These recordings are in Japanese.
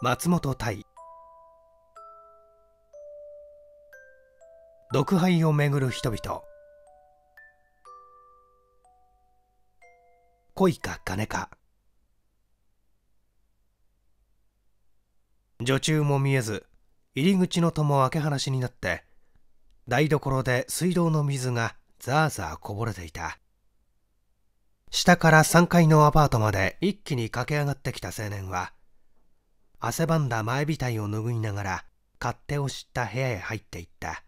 松本対毒杯をめぐる人々恋か金か女中も見えず入り口の戸も開け放しになって台所で水道の水がザーザーこぼれていた下から3階のアパートまで一気に駆け上がってきた青年は汗ばんだ前いを拭いながら勝手を知った部屋へ入っていった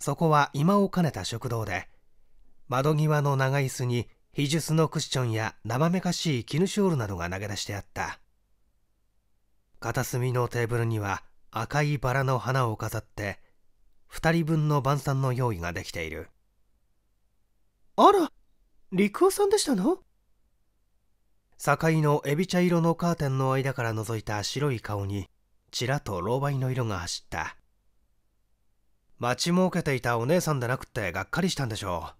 そこは今を兼ねた食堂で窓際の長椅子に秘術のクッションや生めかしい絹ショールなどが投げ出してあった片隅のテーブルには赤いバラの花を飾って2人分の晩餐の用意ができているあら陸王さんでしたの境のエビ茶色のカーテンの間から覗いた白い顔にちらと狼狽の色が走った待ちうけていたお姉さんでなくってがっかりしたんでしょう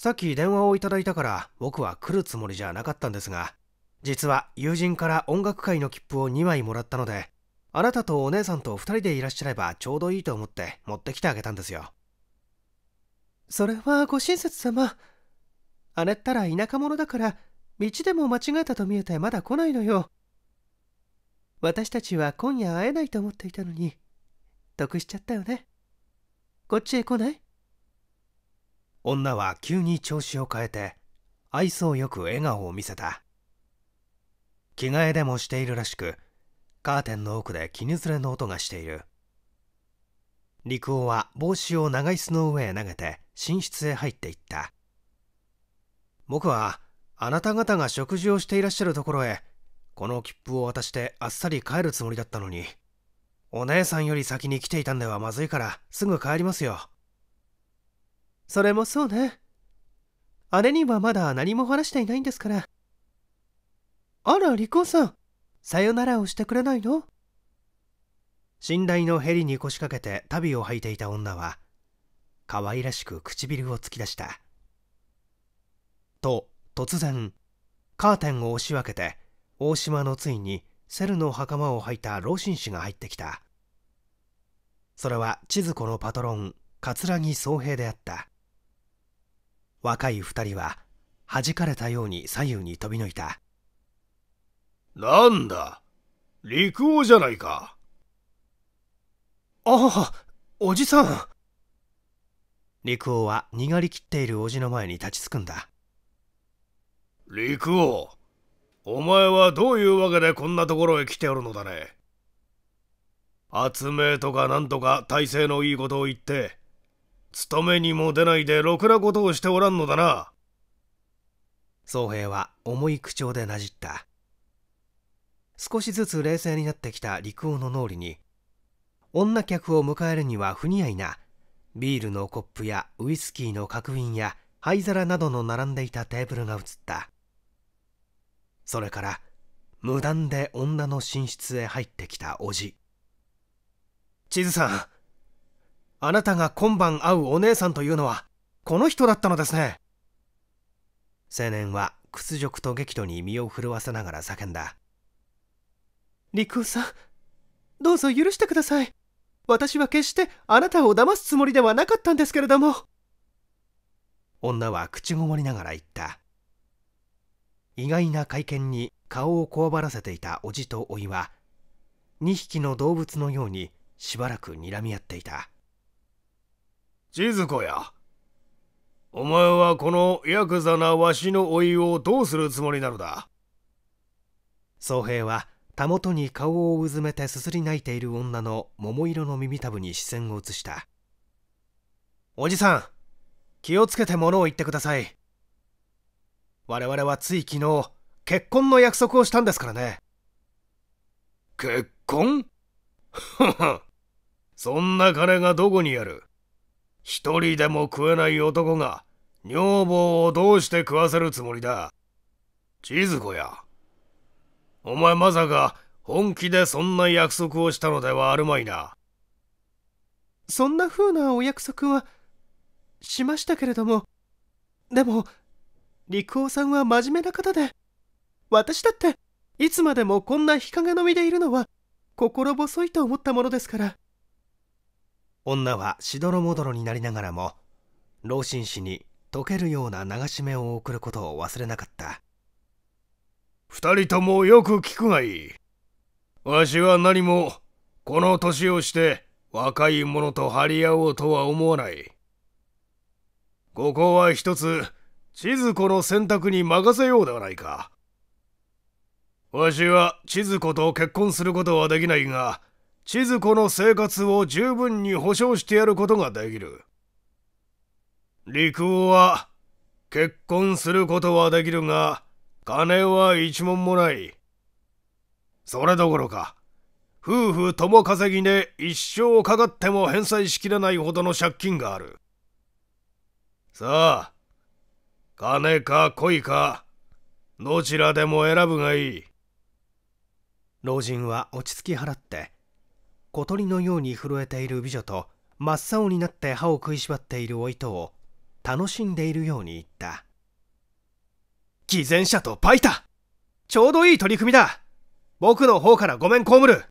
さっき電話をいただいたから僕は来るつもりじゃなかったんですが実は友人から音楽会の切符を2枚もらったのであなたとお姉さんと2人でいらっしゃればちょうどいいと思って持ってきてあげたんですよそれはご親切様姉ったら田舎者だから道でも間違えたと見えてまだ来ないのよ。私たちは今夜会えないと思っていたのに、得しちゃったよね。こっちへ来ない女は急に調子を変えて、愛想よく笑顔を見せた。着替えでもしているらしく、カーテンの奥で絹ずれの音がしている。陸王は帽子を長椅子の上へ投げて寝室へ入っていった。僕はあなた方が食事をしていらっしゃるところへこの切符を渡してあっさり帰るつもりだったのにお姉さんより先に来ていたんではまずいからすぐ帰りますよそれもそうね姉にはまだ何も話していないんですからあらリコさんさよならをしてくれないの信頼のヘリに腰掛けて足袋を履いていた女は可愛らしく唇を突き出したと突然カーテンを押し分けて大島のついにセルの袴を履いた老紳士が入ってきたそれは千鶴子のパトロン桂木宗平であった若い二人は弾かれたように左右に飛び抜いたなんだ陸王じゃないかああおじさん陸王は逃がりきっているおじの前に立ちすくんだ陸王お前はどういうわけでこんなところへ来ておるのだね発明とかなんとか体勢のいいことを言って勤めにも出ないでろくなことをしておらんのだな宗平は重い口調でなじった少しずつ冷静になってきた陸王の脳裏に女客を迎えるには不似合いなビールのコップやウイスキーの角瓶や灰皿などの並んでいたテーブルが映ったそれから無断で女の寝室へ入ってきた叔父千鶴さんあなたが今晩会うお姉さんというのはこの人だったのですね青年は屈辱と激怒に身を震わせながら叫んだ陸夫さんどうぞ許してください私は決してあなたを騙すつもりではなかったんですけれども女は口ごもりながら言った意外な会見に顔をこわばらせていた叔父と甥は2匹の動物のようにしばらく睨み合っていた静子やお前はこのヤクザなわしの甥をどうするつもりなのだ宗平はたもとに顔をうずめてすすり泣いている女の桃色の耳たぶに視線を移したおじさん気をつけて物を言ってください我々はつい昨日、結婚の約束をしたんですからね。結婚はは そんな金がどこにある一人でも食えない男が女房をどうして食わせるつもりだ千鶴子や。お前まさか本気でそんな約束をしたのではあるまいな。そんな風なお約束はしましたけれども、でも陸王さんは真面目な方で私だっていつまでもこんな日陰のみでいるのは心細いと思ったものですから女はしどろもどろになりながらも老紳士に溶けるような流し目を送ることを忘れなかった二人ともよく聞くがいいわしは何もこの年をして若い者と張り合おうとは思わないここは一つ千鶴子の選択に任せようではないか。わしは千鶴子と結婚することはできないが、千鶴子の生活を十分に保障してやることができる。陸王は結婚することはできるが、金は一文もない。それどころか、夫婦共稼ぎで一生かかっても返済しきれないほどの借金がある。さあ、金か恋かどちらでも選ぶがいい老人は落ち着き払って小鳥のように震えている美女と真っ青になって歯を食いしばっているお糸を楽しんでいるように言った偽善者とパイタちょうどいい取り組みだ僕の方からごめんこむる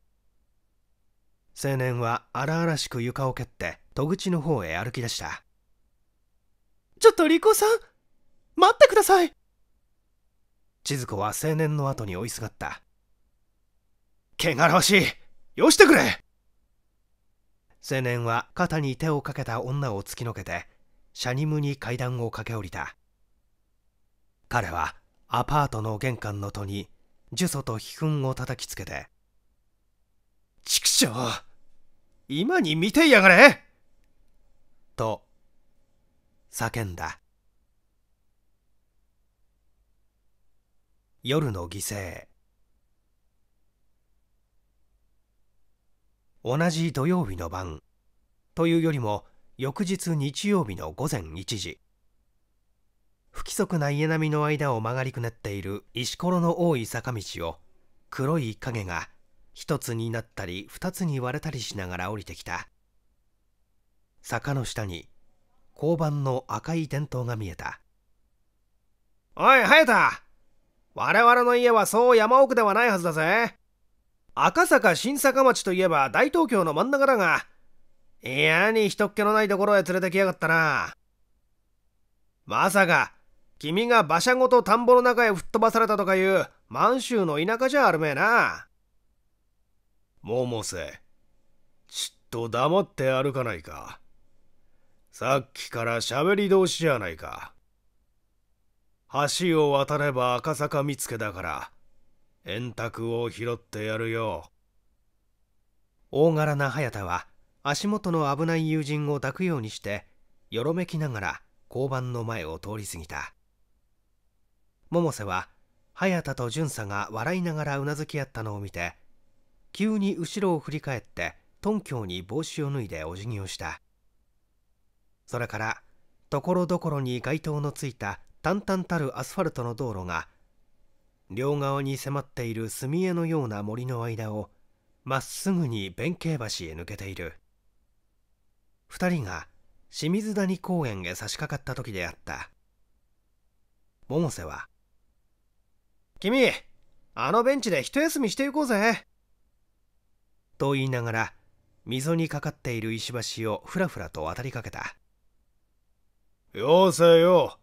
青年は荒々しく床を蹴って戸口の方へ歩き出したちょっと利口さん待ってください千鶴子は青年の後に追いすがった汚らわしいよしてくれ青年は肩に手をかけた女を突きのけてシャニムに階段を駆け下りた彼はアパートの玄関の戸に呪詛と悲憤を叩きつけて「畜生今に見てやがれ!」と叫んだ夜の犠牲同じ土曜日の晩というよりも翌日日曜日の午前1時不規則な家並みの間を曲がりくねっている石ころの多い坂道を黒い影が一つになったり二つに割れたりしながら降りてきた坂の下に交番の赤い電灯が見えたおい隼田我々の家はそう山奥ではないはずだぜ。赤坂新坂町といえば大東京の真ん中だが、いやに人っ気のないところへ連れてきやがったな。まさか、君が馬車ごと田んぼの中へ吹っ飛ばされたとかいう満州の田舎じゃあるめえな。百瀬、ちっと黙って歩かないか。さっきから喋り通しじゃないか。橋を渡れば赤坂見附だから円卓を拾ってやるよ大柄な早田は足元の危ない友人を抱くようにしてよろめきながら交番の前を通り過ぎた百瀬は早田と巡査が笑いながらうなずき合ったのを見て急に後ろを振り返って頓教に帽子を脱いでお辞儀をしたそれからところどころに街灯のついた淡々たるアスファルトの道路が両側に迫っている墨絵のような森の間をまっすぐに弁慶橋へ抜けている2人が清水谷公園へ差し掛かった時であった百瀬は「君あのベンチで一休みしていこうぜ」と言いながら溝にかかっている石橋をふらふらと渡りかけた「よせよ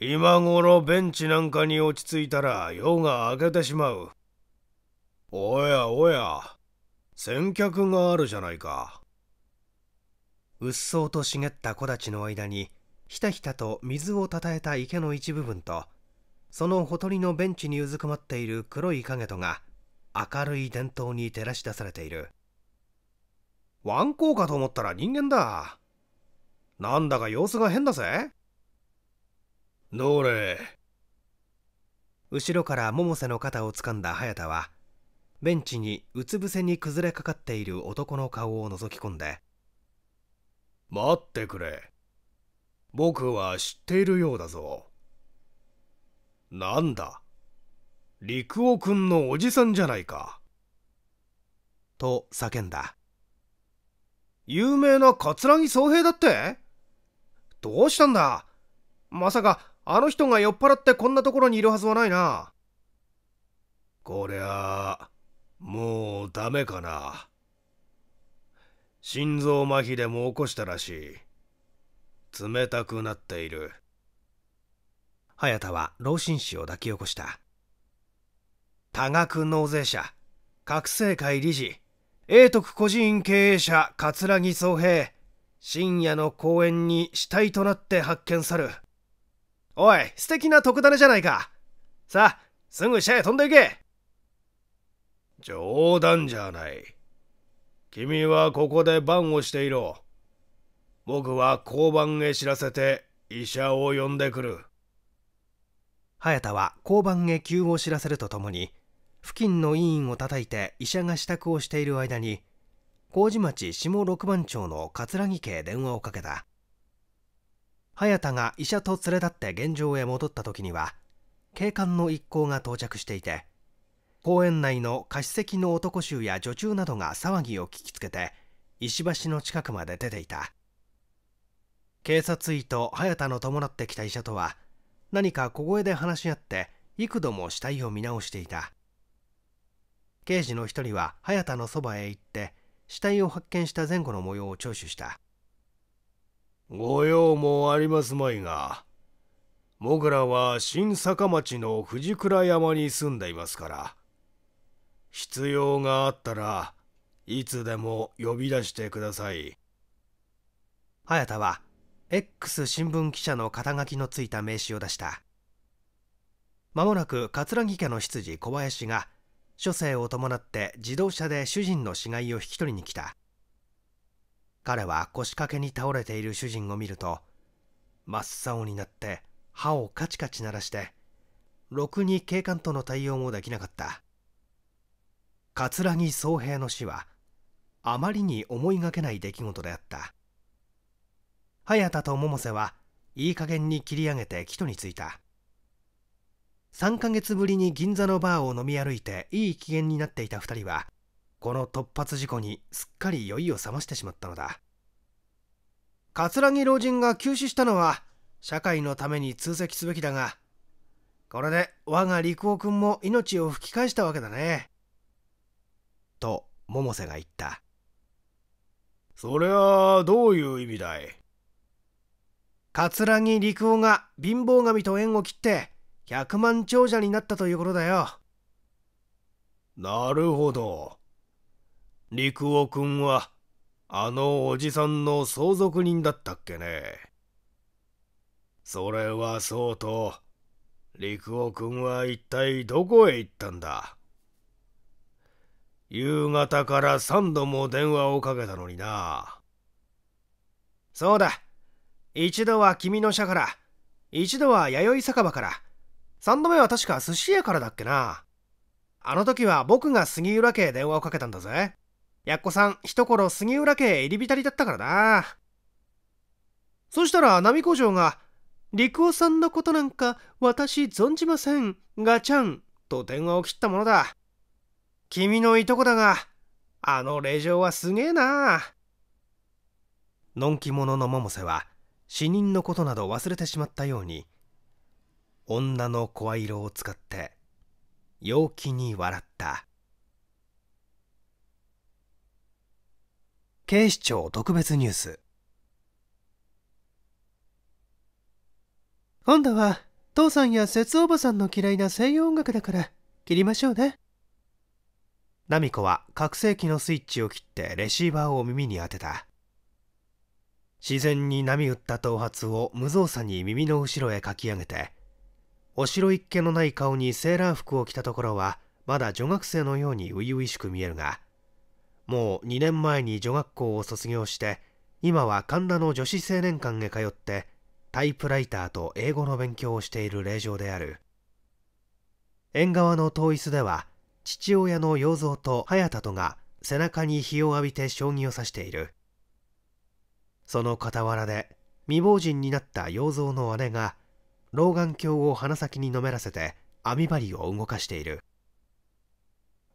今頃ベンチなんかに落ち着いたら夜が明けてしまう。おやおや、先客があるじゃないか。うっそうと茂った木立の間に、ひたひたと水をたたえた池の一部分と、そのほとりのベンチにうずくまっている黒い影とが、明るい伝統に照らし出されている。ワンコウかと思ったら人間だ。なんだか様子が変だぜ。どれ後ろから百瀬の肩を掴んだ早田はベンチにうつ伏せに崩れかかっている男の顔を覗き込んで待ってくれ僕は知っているようだぞなんだ陸王くのおじさんじゃないかと叫んだ有名な桂木宗平だってどうしたんだまさかあの人が酔っ払ってこんなところにいるはずはないな。こりゃあ、もうダメかな。心臓麻痺でも起こしたらしい。冷たくなっている。早田は老紳士を抱き起こした。多額納税者、覚醒会理事、英徳個人経営者、桂木宗平、深夜の公園に死体となって発見さる。おい、素敵な特ダネじゃないか。さあ、すぐ車へ飛んでいけ。冗談じゃない。君はここで番をしていろ。僕は交番へ知らせて医者を呼んでくる。早田は交番へ急を知らせるとともに、付近の委員を叩いて医者が支度をしている間に、麹町下六番町の葛城家へ電話をかけた。早田が医者と連れ立って現場へ戻った時には警官の一行が到着していて公園内の貸し席の男衆や女中などが騒ぎを聞きつけて石橋の近くまで出ていた警察医と早田の伴ってきた医者とは何か小声で話し合って幾度も死体を見直していた刑事の一人は早田のそばへ行って死体を発見した前後の模様を聴取した御用もありますまいが、僕らは新坂町の藤倉山に住んでいますから、必要があったらいつでも呼び出してください。早田は X 新聞記者の肩書きのついた名刺を出した。まもなく桂木家の執事小林が、書生を伴って自動車で主人の死骸を引き取りに来た。彼は腰掛けに倒れている主人を見ると真っ青になって歯をカチカチ鳴らしてろくに警官との対応もできなかった桂木宗平の死はあまりに思いがけない出来事であった早田と百瀬はいい加減に切り上げて帰途に着いた3ヶ月ぶりに銀座のバーを飲み歩いていい機嫌になっていた2人はこの突発事故にすっかり酔いを覚ましてしまったのだ桂木老人が急死したのは社会のために通籍すべきだがこれで我が陸王君も命を吹き返したわけだねと百瀬が言ったそれはどういう意味だい桂木陸王が貧乏神と縁を切って100万長者になったということだよなるほど陸くんはあのおじさんの相続人だったっけねそれはそうと陸尾くんは一体どこへ行ったんだ夕方から3度も電話をかけたのになそうだ一度は君の社から一度は弥生酒場から3度目は確か寿司屋からだっけなあの時は僕が杉浦家へ電話をかけたんだぜやっこさん、一頃杉浦家入り浸りだったからな。そしたら、波工場が、陸夫さんのことなんか私存じません、ガチャン、と電話を切ったものだ。君のいとこだが、あの令嬢はすげえな。のんき者の百瀬は、死人のことなど忘れてしまったように、女の声色を使って、陽気に笑った。警視庁特別ニュース今度は父さんや節おばさんの嫌いな西洋音楽だから切りましょうねナミコは覚醒器のスイッチを切ってレシーバーを耳に当てた自然に波打った頭髪を無造作に耳の後ろへかき上げておしろいっのない顔にセーラー服を着たところはまだ女学生のように初々しく見えるがもう2年前に女学校を卒業して今は神田の女子青年館へ通ってタイプライターと英語の勉強をしている令嬢である縁側の遠一では父親の要蔵と早田とが背中に日を浴びて将棋を指しているその傍らで未亡人になった洋蔵の姉が老眼鏡を鼻先にのめらせて網張りを動かしている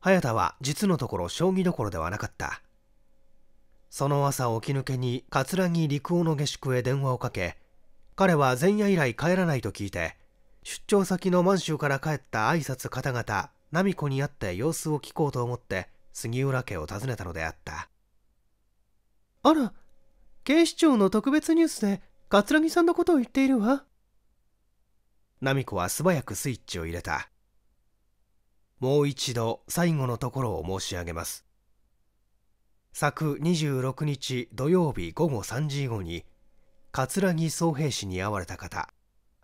早田は実のところ将棋どころではなかったその朝起き抜けに桂木陸王の下宿へ電話をかけ彼は前夜以来帰らないと聞いて出張先の満州から帰った挨拶方々奈美子に会って様子を聞こうと思って杉浦家を訪ねたのであったあら警視庁の特別ニュースで桂木さんのことを言っているわ奈美子は素早くスイッチを入れたもう一度最後のところを申し上げます昨26日土曜日午後3時以後に葛城総兵士に会われた方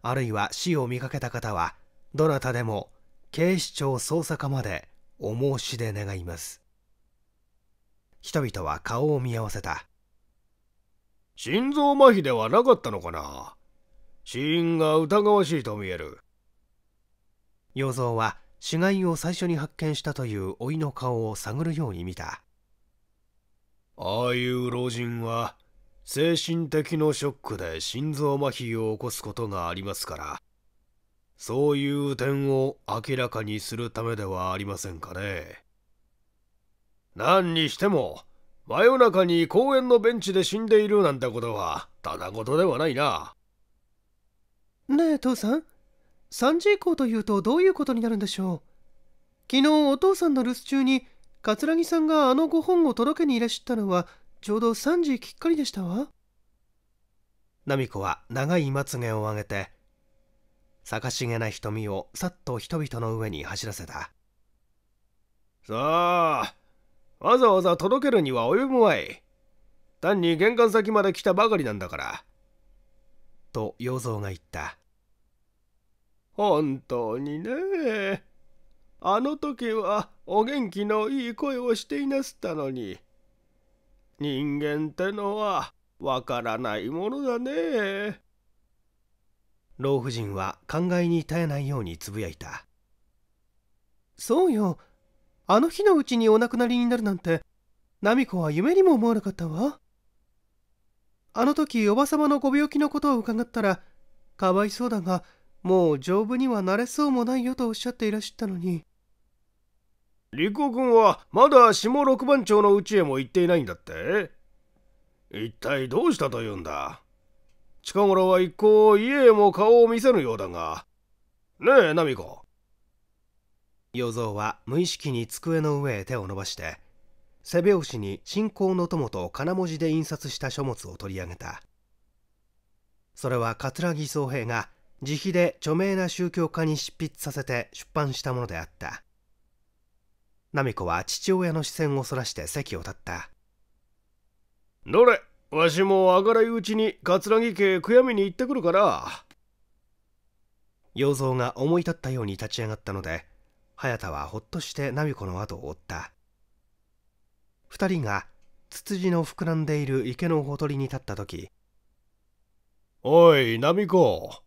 あるいは死を見かけた方はどなたでも警視庁捜査課までお申し出願います人々は顔を見合わせた心臓麻痺ではなかったのかな死因が疑わしいと見える与蔵は死骸を最初に発見したという老いの顔を探るように見たああいう老人は精神的のショックで心臓麻痺を起こすことがありますからそういう点を明らかにするためではありませんかね何にしても真夜中に公園のベンチで死んでいるなんてことはただ事ではないなねえ父さん3時以降というとどういうことになるんでしょう昨日お父さんの留守中に桂木さんがあのご本を届けにいらっしゃったのはちょうど3時きっかりでしたわ奈美子は長いまつげを上げて逆しげな瞳をさっと人々の上に走らせたさあわざわざ届けるには及ぶまい単に玄関先まで来たばかりなんだからと洋蔵が言った本当にね。あの時はお元気のいい声をしていなすったのに。人間ってのはわからないものだね。老婦人は考えに耐えないようにつぶやいた。そうよ。あの日のうちにお亡くなりになるなんて、奈美子は夢にも思わなかったわ。あの時おばさまのご病気のことを伺ったら、かわいそうだが、もう丈夫にはなれそうもないよとおっしゃっていらっしゃったのに陸く君はまだ下六番町のうちへも行っていないんだって一体どうしたというんだ近頃は一向家へも顔を見せぬようだがねえナミコ与蔵は無意識に机の上へ手を伸ばして背拍子に「信仰の友」と金文字で印刷した書物を取り上げたそれは桂木宗平が自費で著名な宗教家に執筆させて出版したものであった奈美子は父親の視線をそらして席を立ったどれわしも明るいうちに桂木家悔やみに行ってくるから要蔵が思い立ったように立ち上がったので早田はほっとして奈美子の後を追った2人がツツジの膨らんでいる池のほとりに立った時おい奈美子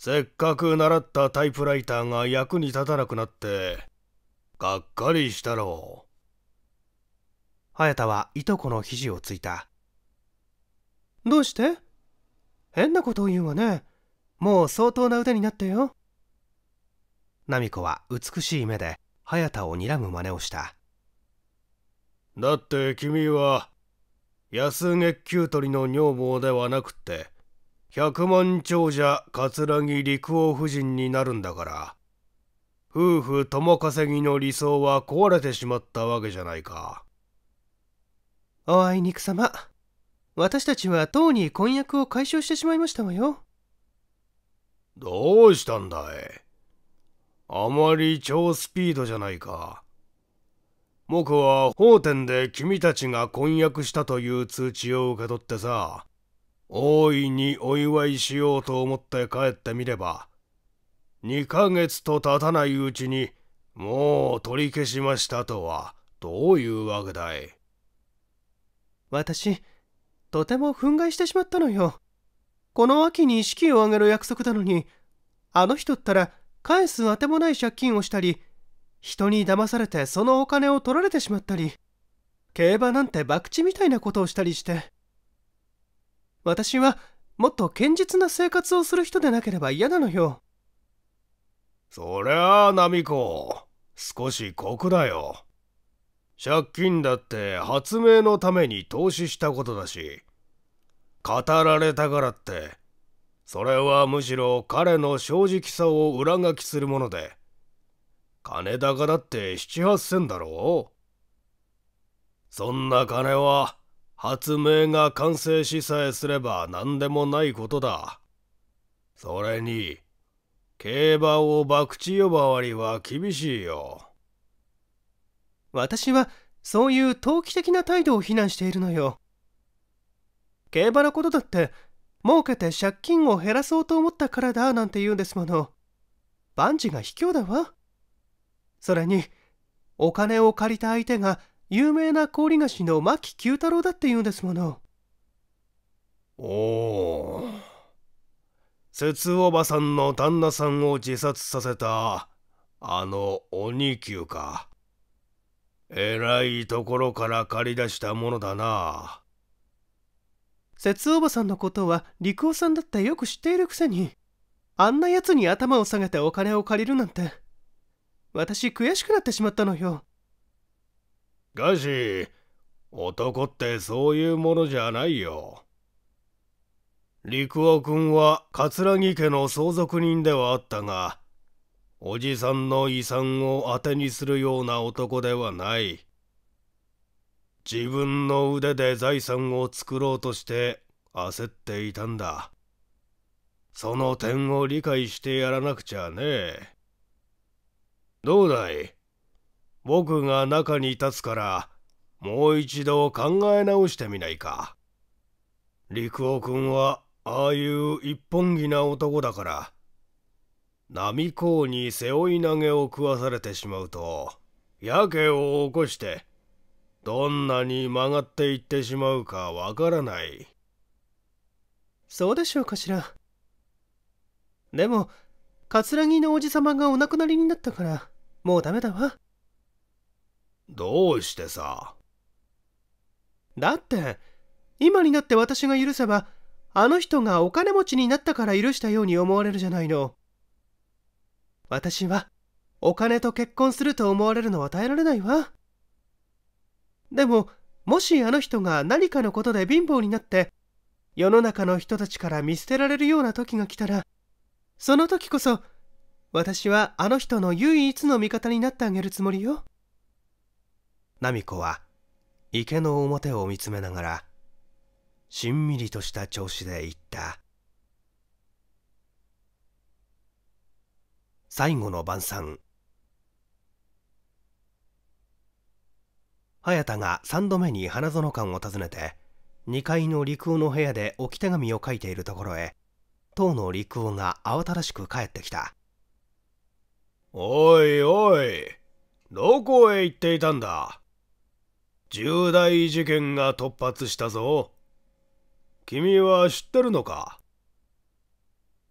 せっかく習ったタイプライターが役に立たなくなってがっかりしたろう早田はいとこの肘をついたどうして変なことを言うわねもう相当な腕になってよ奈美子は美しい目で早田を睨む真似をしただって君は安月給取りの女房ではなくって百万長者桂木陸王夫人になるんだから夫婦共稼ぎの理想は壊れてしまったわけじゃないかおあいにくさま私たちはとうに婚約を解消してしまいましたわよどうしたんだいあまり超スピードじゃないか僕は法典で君たちが婚約したという通知を受け取ってさ大いにお祝いしようと思って帰ってみれば2ヶ月と経たないうちにもう取り消しましたとはどういうわけだい私とても憤慨してしまったのよこの秋に式を挙げる約束なのにあの人ったら返すあてもない借金をしたり人に騙されてそのお金を取られてしまったり競馬なんて博打みたいなことをしたりして私はもっと堅実な生活をする人でなければ嫌なのよそりゃあナミコ少し酷だよ借金だって発明のために投資したことだし語られたからってそれはむしろ彼の正直さを裏書きするもので金高だって7 8千だろうそんな金は発明が完成しさえすれば何でもないことだ。それに、競馬を博打呼ばわりは厳しいよ。私は、そういう投機的な態度を非難しているのよ。競馬のことだって、儲けて借金を減らそうと思ったからだなんて言うんですもの。万事が卑怯だわ。それに、お金を借りた相手が有名な氷菓子の牧九太郎だって言うんですものおお節おばさんの旦那さんを自殺させたあの鬼球かえらいところから借り出したものだな節おばさんのことは陸夫さんだってよく知っているくせにあんなやつに頭を下げてお金を借りるなんて私悔しくなってしまったのよがし、男ってそういうものじゃないよ。陸奥君は桂木家の相続人ではあったが、おじさんの遺産を当てにするような男ではない。自分の腕で財産を作ろうとして焦っていたんだ。その点を理解してやらなくちゃね。どうだい僕が中に立つからもう一度考え直してみないか陸王君はああいう一本気な男だから並行に背負い投げを食わされてしまうとやけを起こしてどんなに曲がっていってしまうかわからないそうでしょうかしらでも葛城のおじさまがお亡くなりになったからもうダメだわどうしてさだって今になって私が許せばあの人がお金持ちになったから許したように思われるじゃないの私はお金と結婚すると思われるのは耐えられないわでももしあの人が何かのことで貧乏になって世の中の人たちから見捨てられるような時が来たらその時こそ私はあの人の唯一の味方になってあげるつもりよ。奈美子は池の表を見つめながらしんみりとした調子で言った最後の晩餐早田が3度目に花園館を訪ねて2階の陸王の部屋で置き手紙を書いているところへ当の陸王が慌ただしく帰ってきたおいおいどこへ行っていたんだ重大事件が突発したぞ君は知ってるのか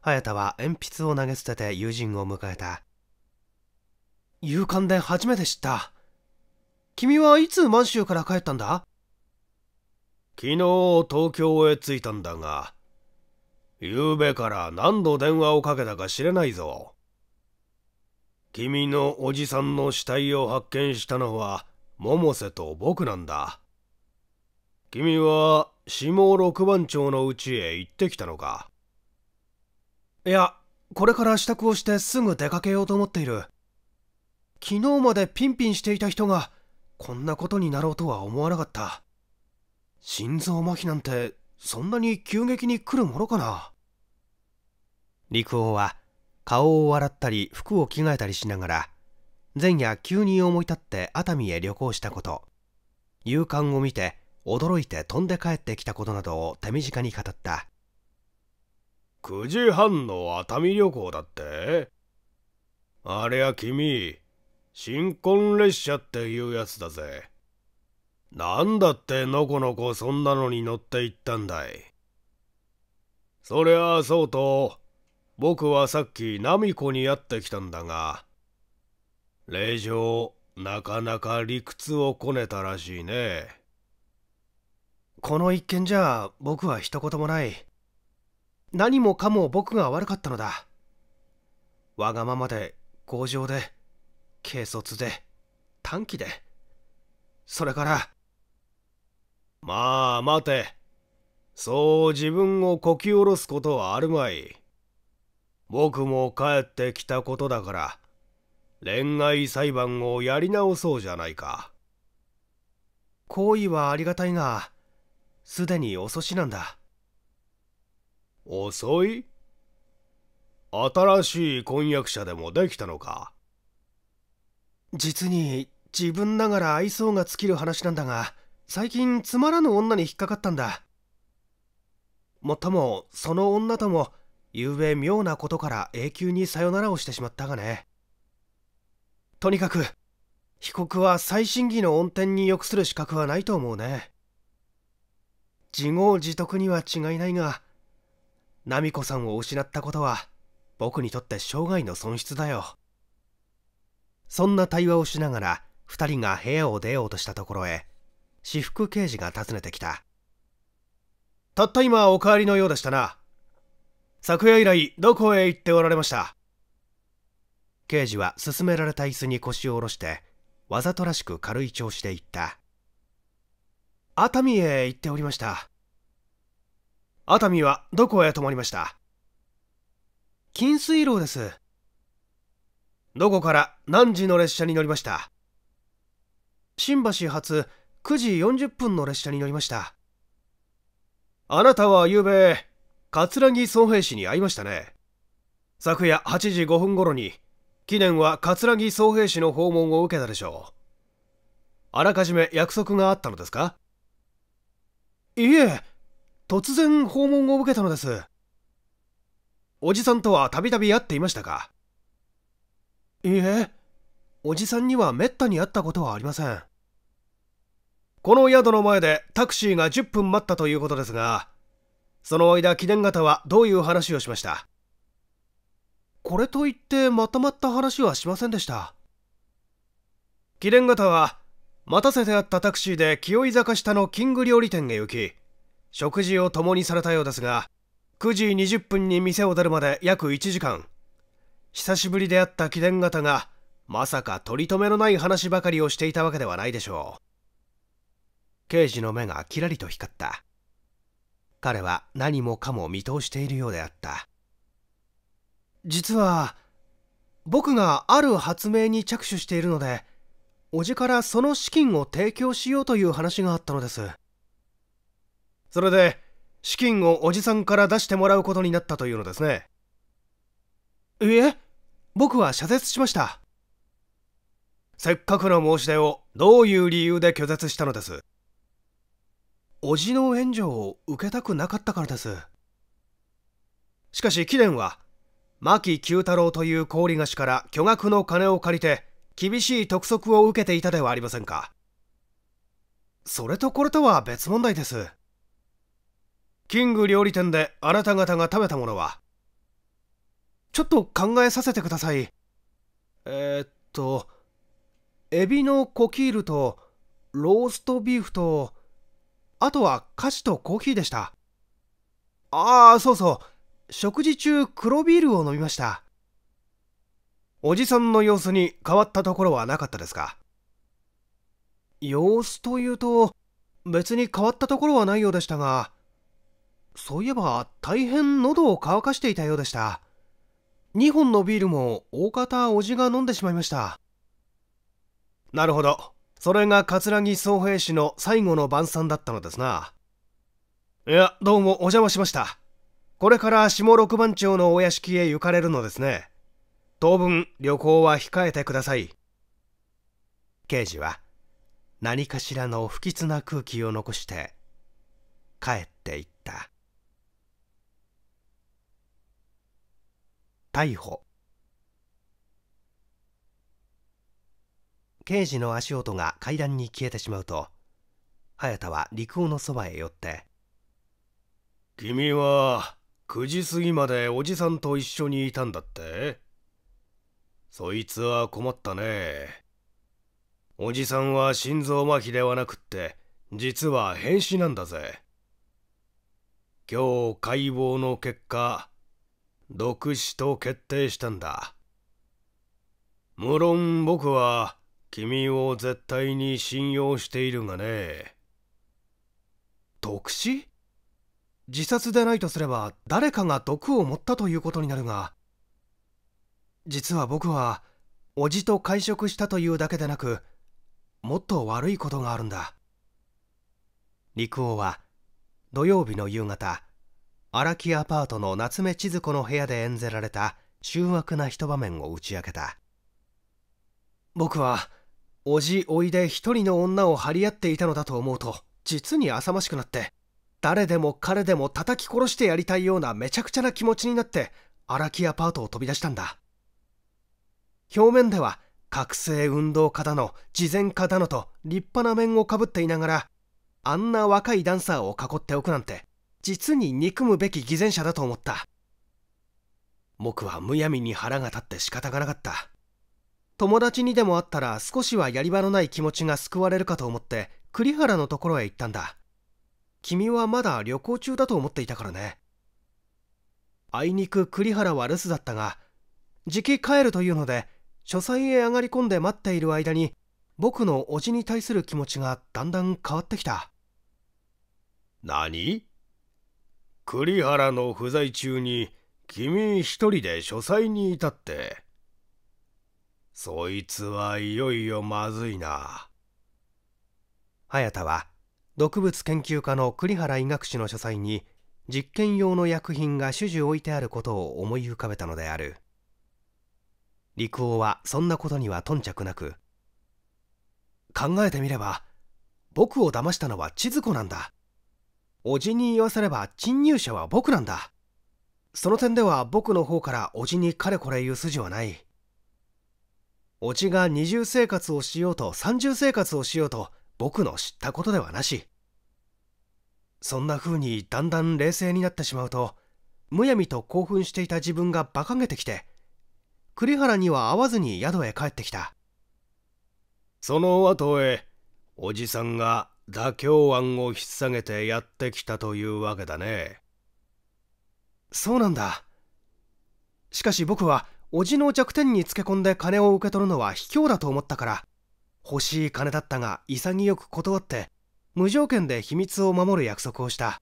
早田は鉛筆を投げ捨てて友人を迎えた勇敢で初めて知った君はいつ満州から帰ったんだ昨日東京へ着いたんだが昨べから何度電話をかけたか知れないぞ君のおじさんの死体を発見したのは百瀬と僕なんだ君は下六番町のうちへ行ってきたのかいやこれから支度をしてすぐ出かけようと思っている昨日までピンピンしていた人がこんなことになろうとは思わなかった心臓麻痺なんてそんなに急激に来るものかな陸王は顔を洗ったり服を着替えたりしながら前夜急に思い立って熱海へ旅行したこと勇敢を見て驚いて飛んで帰ってきたことなどを手短に語った9時半の熱海旅行だってあれは君新婚列車っていうやつだぜなんだってのこのこそんなのに乗って行ったんだいそりゃあそうと僕はさっきナミコに会ってきたんだが令嬢なかなか理屈をこねたらしいねこの一件じゃ僕は一言もない何もかも僕が悪かったのだわがままで強情で軽率で短気でそれからまあ待てそう自分をこき下ろすことはあるまい僕も帰ってきたことだから恋愛裁判をやり直そうじゃないか好意はありがたいがすでに遅しなんだ遅い新しい婚約者でもできたのか実に自分ながら愛想が尽きる話なんだが最近つまらぬ女に引っかかったんだもっともその女ともゆうべ妙なことから永久にさよならをしてしまったがねとにかく被告は最新技の恩典に良くする資格はないと思うね自業自得には違いないが奈美子さんを失ったことは僕にとって生涯の損失だよそんな対話をしながら2人が部屋を出ようとしたところへ私服刑事が訪ねてきたたった今お帰りのようでしたな昨夜以来どこへ行っておられました刑事は勧められた椅子に腰を下ろしてわざとらしく軽い調子で言った熱海へ行っておりました熱海はどこへ泊まりました金水路ですどこから何時の列車に乗りました新橋発9時40分の列車に乗りましたあなたは昨べ桂木総兵士に会いましたね昨夜8時5分頃に記念は桂木総兵士の訪問を受けたでしょうあらかじめ約束があったのですかいえ突然訪問を受けたのですおじさんとはたびたび会っていましたかいいえおじさんにはめったに会ったことはありませんこの宿の前でタクシーが10分待ったということですがその間記念型はどういう話をしましたこれといってまとまった話はしませんでした貴殿方は待たせてあったタクシーで清居坂下のキング料理店へ行き食事を共にされたようですが9時20分に店を出るまで約1時間久しぶりであった貴殿方がまさか取り留めのない話ばかりをしていたわけではないでしょう刑事の目がキラリと光った彼は何もかも見通しているようであった実は僕がある発明に着手しているので叔父からその資金を提供しようという話があったのですそれで資金をおじさんから出してもらうことになったというのですねいえ僕は謝絶しましたせっかくの申し出をどういう理由で拒絶したのです叔父の援助を受けたくなかったからですしかし貴殿は牧九太郎という氷菓子から巨額の金を借りて厳しい督促を受けていたではありませんかそれとこれとは別問題ですキング料理店であなた方が食べたものはちょっと考えさせてくださいえー、っとエビのコキールとローストビーフとあとは菓子とコーヒーでしたああそうそう食事中黒ビールを飲みましたおじさんの様子に変わったところはなかったですか様子というと別に変わったところはないようでしたがそういえば大変喉を乾かしていたようでした2本のビールも大方おじが飲んでしまいましたなるほどそれが桂木宗平氏の最後の晩餐だったのですないやどうもお邪魔しましたこれから下六番町のお屋敷へ行かれるのですね。当分旅行は控えてください。刑事は何かしらの不吉な空気を残して帰っていった。逮捕刑事の足音が階段に消えてしまうと早田は陸王のそばへ寄って「君は9時過ぎまでおじさんと一緒にいたんだってそいつは困ったねおじさんは心臓麻痺ではなくって実は変死なんだぜ今日解剖の結果毒死と決定したんだ無論僕は君を絶対に信用しているがね特死自殺でないとすれば誰かが毒を持ったということになるが実は僕は叔父と会食したというだけでなくもっと悪いことがあるんだ陸王は土曜日の夕方荒木アパートの夏目千鶴子の部屋で演ぜられた醜悪な一場面を打ち明けた僕は叔父おいで一人の女を張り合っていたのだと思うと実に浅ましくなって誰でも彼でも叩き殺してやりたいようなめちゃくちゃな気持ちになって荒木アパートを飛び出したんだ表面では覚醒運動家だの慈善家だのと立派な面をかぶっていながらあんな若いダンサーを囲っておくなんて実に憎むべき偽善者だと思った僕はむやみに腹が立って仕方がなかった友達にでも会ったら少しはやり場のない気持ちが救われるかと思って栗原のところへ行ったんだ君はまだ旅行中だと思っていたからねあいにく栗原は留守だったがじき帰るというので書斎へ上がり込んで待っている間に僕の叔父に対する気持ちがだんだん変わってきた何栗原の不在中に君一人で書斎にいたってそいつはいよいよまずいな隼田は毒物研究家の栗原医学士の書斎に実験用の薬品が種々置いてあることを思い浮かべたのである陸王はそんなことには頓着なく考えてみれば僕を騙したのは千鶴子なんだ叔父に言わせれば侵入者は僕なんだその点では僕の方から叔父にかれこれ言う筋はない叔父が二重生活をしようと三重生活をしようと僕の知ったことではなしそんな風にだんだん冷静になってしまうとむやみと興奮していた自分が馬鹿げてきて栗原には会わずに宿へ帰ってきたその後へおじさんが妥協案を引っ提げてやってきたというわけだねそうなんだしかし僕はおじの弱点につけ込んで金を受け取るのは卑怯だと思ったから欲しい金だったが潔く断って無条件で秘密を守る約束をした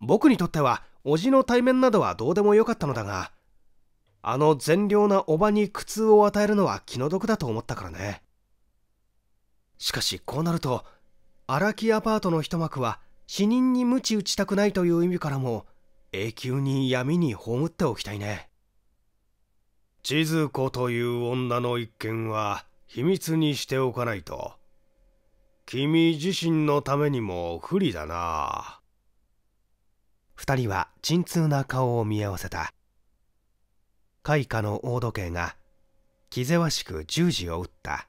僕にとっては叔父の対面などはどうでもよかったのだがあの善良な叔母に苦痛を与えるのは気の毒だと思ったからねしかしこうなると荒木アパートの一幕は死人に鞭打ちたくないという意味からも永久に闇に葬っておきたいね千鶴子という女の一件は秘密にしておかないと君自身のためにも不利だな2人は鎮痛な顔を見合わせた開花の大時計が気ぜわしく十字を打った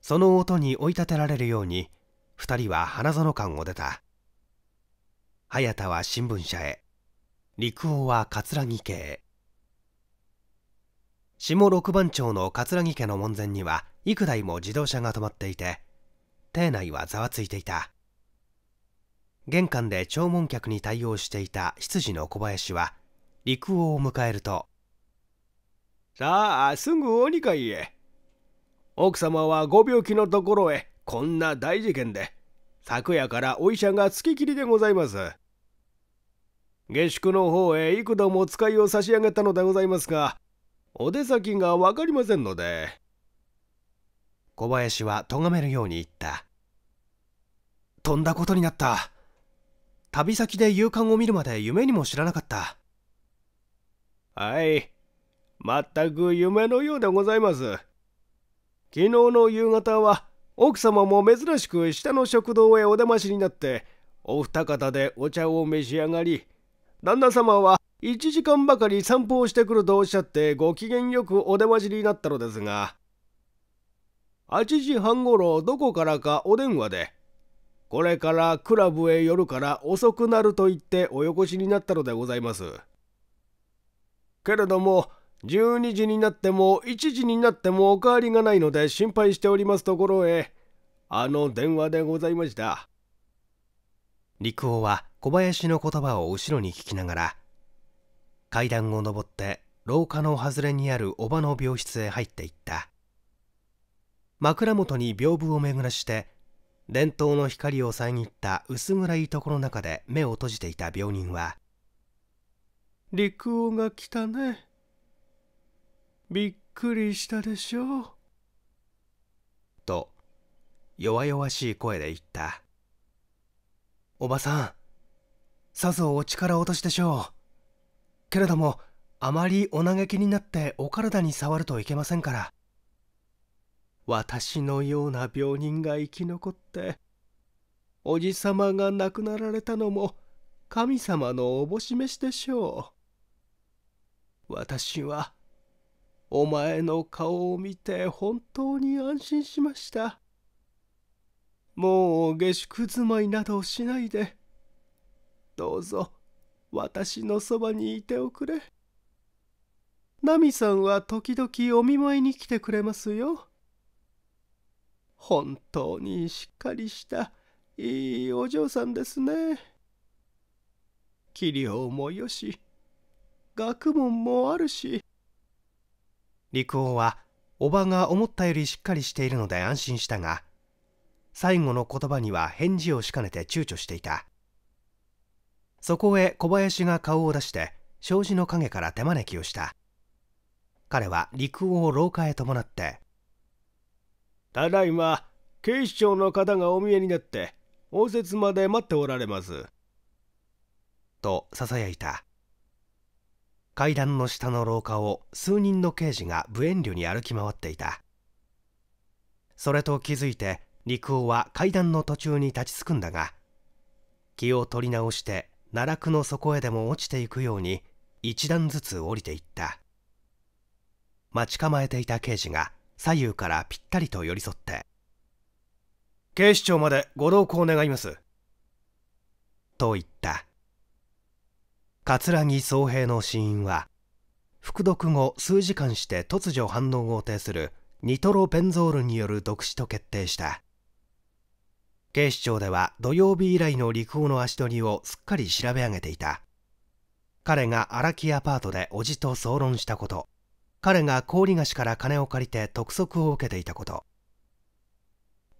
その音に追い立てられるように2人は花園館を出た早田は新聞社へ陸王は葛城家へ下六番町の桂木家の門前には幾台も自動車が止まっていて邸内はざわついていた玄関で弔問客に対応していた執事の小林は陸王を迎えると「さあすぐ鬼会へ奥様はご病気のところへこんな大事件で昨夜からお医者が付ききりでございます」下宿の方へ幾度も使いを差し上げたのでございますがお出先が分かりませんので小林はとがめるように言ったとんだことになった旅先で勇敢を見るまで夢にも知らなかったはい全く夢のようでございます昨日の夕方は奥様も珍しく下の食堂へお出ましになってお二方でお茶を召し上がり旦那様は1時間ばかり散歩をしてくるとおっしゃってご機嫌よくお出ましになったのですが8時半ごろどこからかお電話で「これからクラブへ寄るから遅くなる」と言っておよこしになったのでございますけれども12時になっても1時になってもお変わりがないので心配しておりますところへあの電話でございました陸王は小林の言葉を後ろに聞きながら階段を上って廊下の外れにある叔母の病室へ入っていった枕元に屏風を巡らして伝統の光を遮った薄暗いろの中で目を閉じていた病人は「陸王が来たねびっくりしたでしょう」と弱々しい声で言った「おばさんさぞお力落としでしょうけれどもあまりお嘆きになってお体に触るといけませんから私のような病人が生き残っておじさまが亡くなられたのも神様のおぼし召しでしょう私はお前の顔を見て本当に安心しましたもう下宿住まいなどしないでどうぞ私のそばにいておくれナミさんは時々お見舞いに来てくれますよ本当にしっかりしたいいお嬢さんですね器量もよし学問もあるし陸王はおばが思ったよりしっかりしているので安心したが最後の言葉には返事をしかねて躊躇していたそこへ小林が顔を出して障子の陰から手招きをした彼は陸王を廊下へ伴って「ただいま警視庁の方がお見えになって応接まで待っておられます」とささやいた階段の下の廊下を数人の刑事が無遠慮に歩き回っていたそれと気づいて陸王は階段の途中に立ちすくんだが気を取り直して奈落の底へでも落ちていくように一段ずつ降りていった待ち構えていた刑事が左右からぴったりと寄り添って警視庁までご同行願いますと言った桂木宗平の死因は服毒後数時間して突如反応を呈するニトロペンゾールによる毒死と決定した警視庁では土曜日以来の陸王の足取りをすっかり調べ上げていた彼が荒木アパートで叔父と騒論したこと彼が氷菓子から金を借りて督促を受けていたこと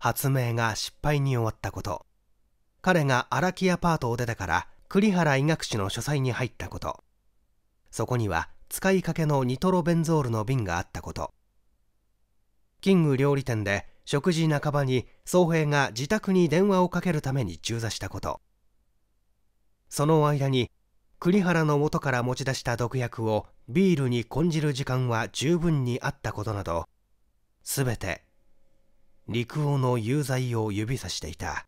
発明が失敗に終わったこと彼が荒木アパートを出てから栗原医学士の書斎に入ったことそこには使いかけのニトロベンゾールの瓶があったことキング料理店で食事半ばに宗平が自宅に電話をかけるために駐座したことその間に栗原の元から持ち出した毒薬をビールに混じる時間は十分にあったことなど全て陸王の有罪を指さしていた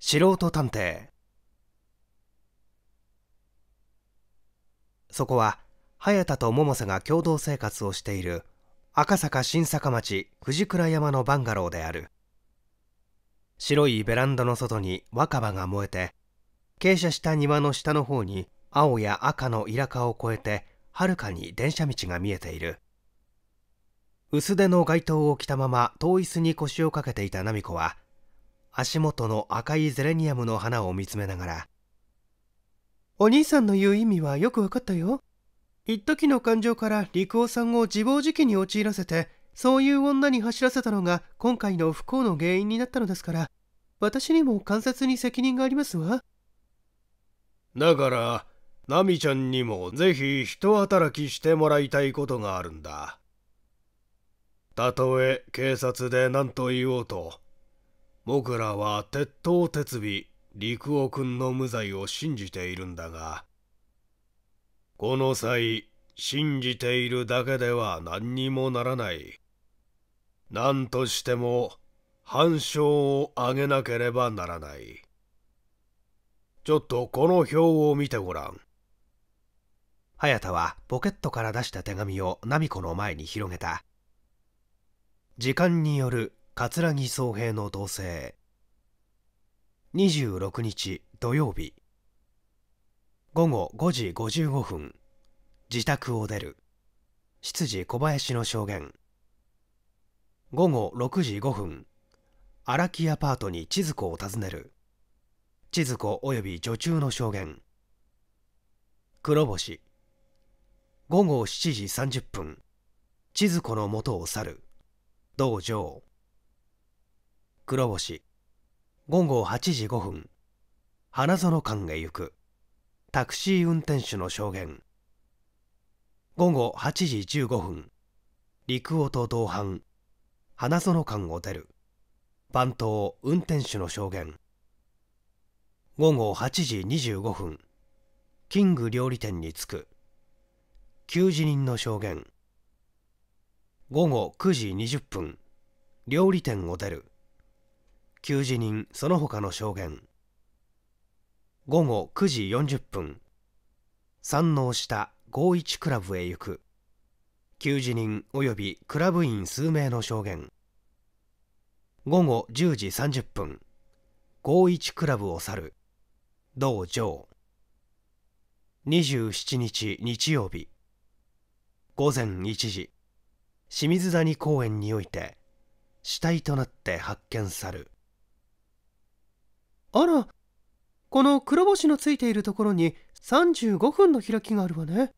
素人探偵そこは早田と桃瀬が共同生活をしている赤坂新坂町藤倉山のバンガローである白いベランダの外に若葉が燃えて傾斜した庭の下の方に青や赤のイラカを越えてはるかに電車道が見えている薄手の街灯を着たまま遠い椅子に腰をかけていた奈美子は足元の赤いゼレニアムの花を見つめながら「お兄さんの言う意味はよくわかったよ。一時の感情から陸王さんを自暴自棄に陥らせてそういう女に走らせたのが今回の不幸の原因になったのですから私にも関察に責任がありますわだからナミちゃんにもぜひ一働きしてもらいたいことがあるんだたとえ警察で何と言おうと僕らは鉄頭鉄尾陸王くんの無罪を信じているんだがこの際信じているだけでは何にもならない何としても反証をあげなければならないちょっとこの表を見てごらん早田はポケットから出した手紙を奈美子の前に広げた時間による葛城宗平の同棲26日土曜日午後5時55分自宅を出る執事小林の証言午後6時5分荒木アパートに千鶴子を訪ねる千鶴子及び女中の証言黒星午後7時30分千鶴子の元を去る道場黒星午後8時5分花園館へ行くタクシー運転手の証言午後8時15分陸王と同伴花園間を出る番頭運転手の証言午後8時25分キング料理店に着く給仕人の証言午後9時20分料理店を出る給仕人その他の証言午後9時40分山王下五一クラブへ行く給仕人及びクラブ員数名の証言午後10時30分五一クラブを去る道場27日日曜日午前1時清水谷公園において死体となって発見さるあらこの黒星のついているところに35分の開きがあるわね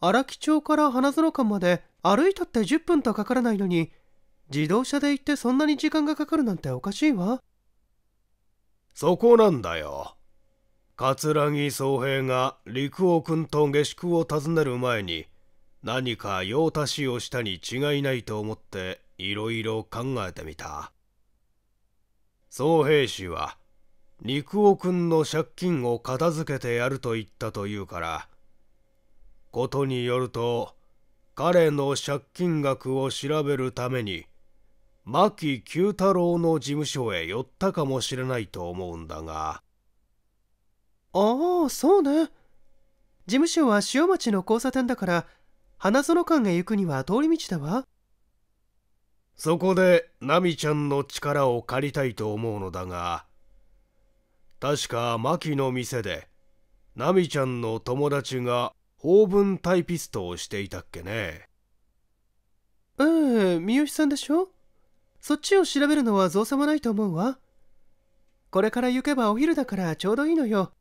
荒木町から花園間まで歩いたって10分とかからないのに自動車で行ってそんなに時間がかかるなんておかしいわそこなんだよ桂木宗平が陸王君と下宿を訪ねる前に何か用足しをしたに違いないと思っていろいろ考えてみた宗平氏は陸尾くんの借金を片付けてやると言ったというからことによると彼の借金額を調べるために牧九太郎の事務所へ寄ったかもしれないと思うんだがああそうね事務所は塩町の交差点だから花園間へ行くには通り道だわそこで奈美ちゃんの力を借りたいと思うのだが確か牧の店でナミちゃんの友達が法文タイピストをしていたっけねええー、三好さんでしょそっちを調べるのは造作もないと思うわこれから行けばお昼だからちょうどいいのよ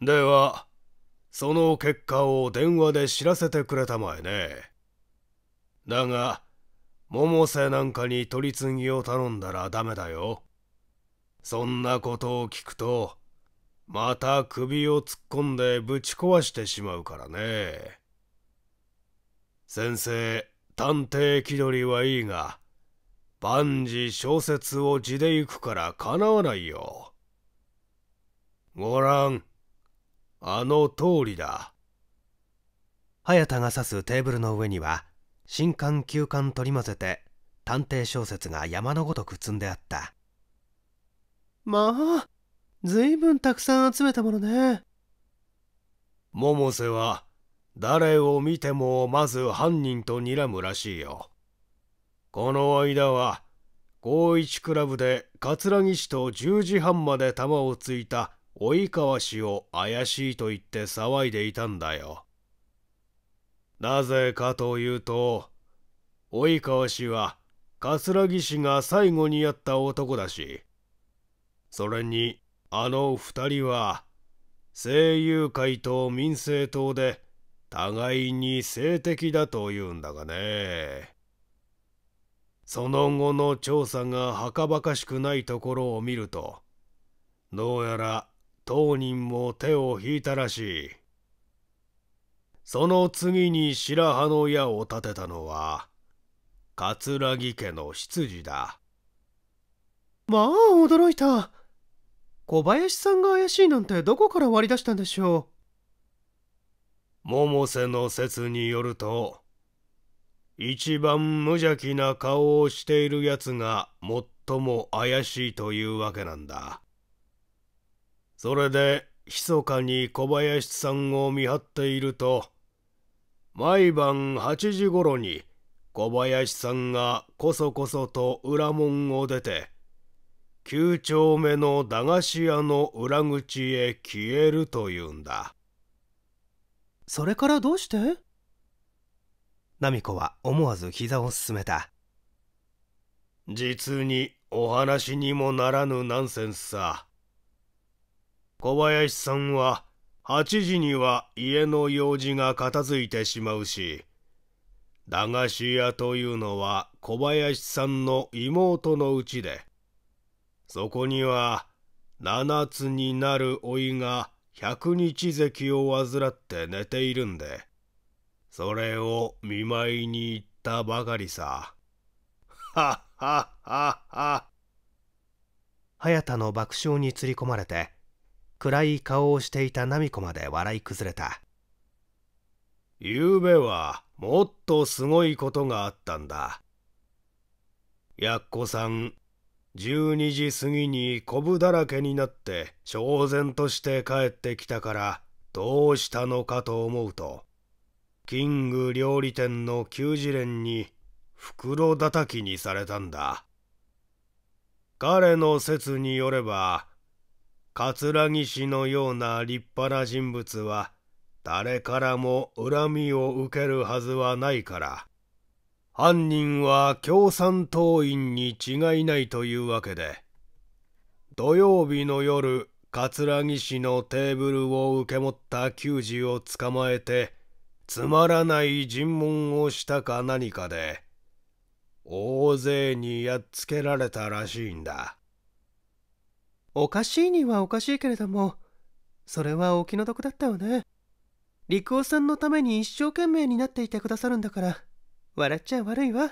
ではその結果を電話で知らせてくれたまえねだが百瀬なんかに取り次ぎを頼んだらダメだよそんなことを聞くとまた首を突っ込んでぶち壊してしまうからね先生探偵気取りはいいが万事小説を地で行くからかなわないよごらんあの通りだ早田が指すテーブルの上には新刊旧刊取り混ぜて探偵小説が山のごとく積んであったまあ、ずいぶんたくさん集めたものね。百瀬は、誰を見てもまず犯人と睨むらしいよ。この間は、高一クラブで葛城氏と10時半まで弾をついた及川氏を怪しいと言って騒いでいたんだよ。なぜかというと、及川氏は、葛城氏が最後にやった男だし、それにあの二人は声優界と民政党で互いに性的だというんだがねその後の調査がはかばかしくないところを見るとどうやら当人も手を引いたらしいその次に白羽の矢を立てたのは桂木家の執事だまあ驚いた小林さんが怪しいなんてどこから割り出したんでしょう百瀬の説によると一番無邪気な顔をしているやつが最も怪しいというわけなんだそれで密かに小林さんを見張っていると毎晩8時頃に小林さんがこそこそと裏門を出て9丁目の駄菓子屋の裏口へ消えるというんだそれからどうしてナミコは思わず膝をすすめた実にお話にもならぬナンセンスさ小林さんは8時には家の用事が片付いてしまうし駄菓子屋というのは小林さんの妹のうちでそこには七つになる老いが百日咳を患って寝ているんで、それを見舞いに行ったばかりさ。はっはっはっは。早田の爆笑につり込まれて、暗い顔をしていた奈美子まで笑い崩れた。ゆうべはもっとすごいことがあったんだ。やっこさん12時過ぎにこぶだらけになって焦然として帰ってきたからどうしたのかと思うとキング料理店の給仕連に袋叩きにされたんだ彼の説によれば葛城氏のような立派な人物は誰からも恨みを受けるはずはないから犯人は共産党員に違いないというわけで土曜日の夜葛城市のテーブルを受け持った球児を捕まえてつまらない尋問をしたか何かで大勢にやっつけられたらしいんだおかしいにはおかしいけれどもそれはお気の毒だったよね陸夫さんのために一生懸命になっていてくださるんだから笑っちゃ悪いわ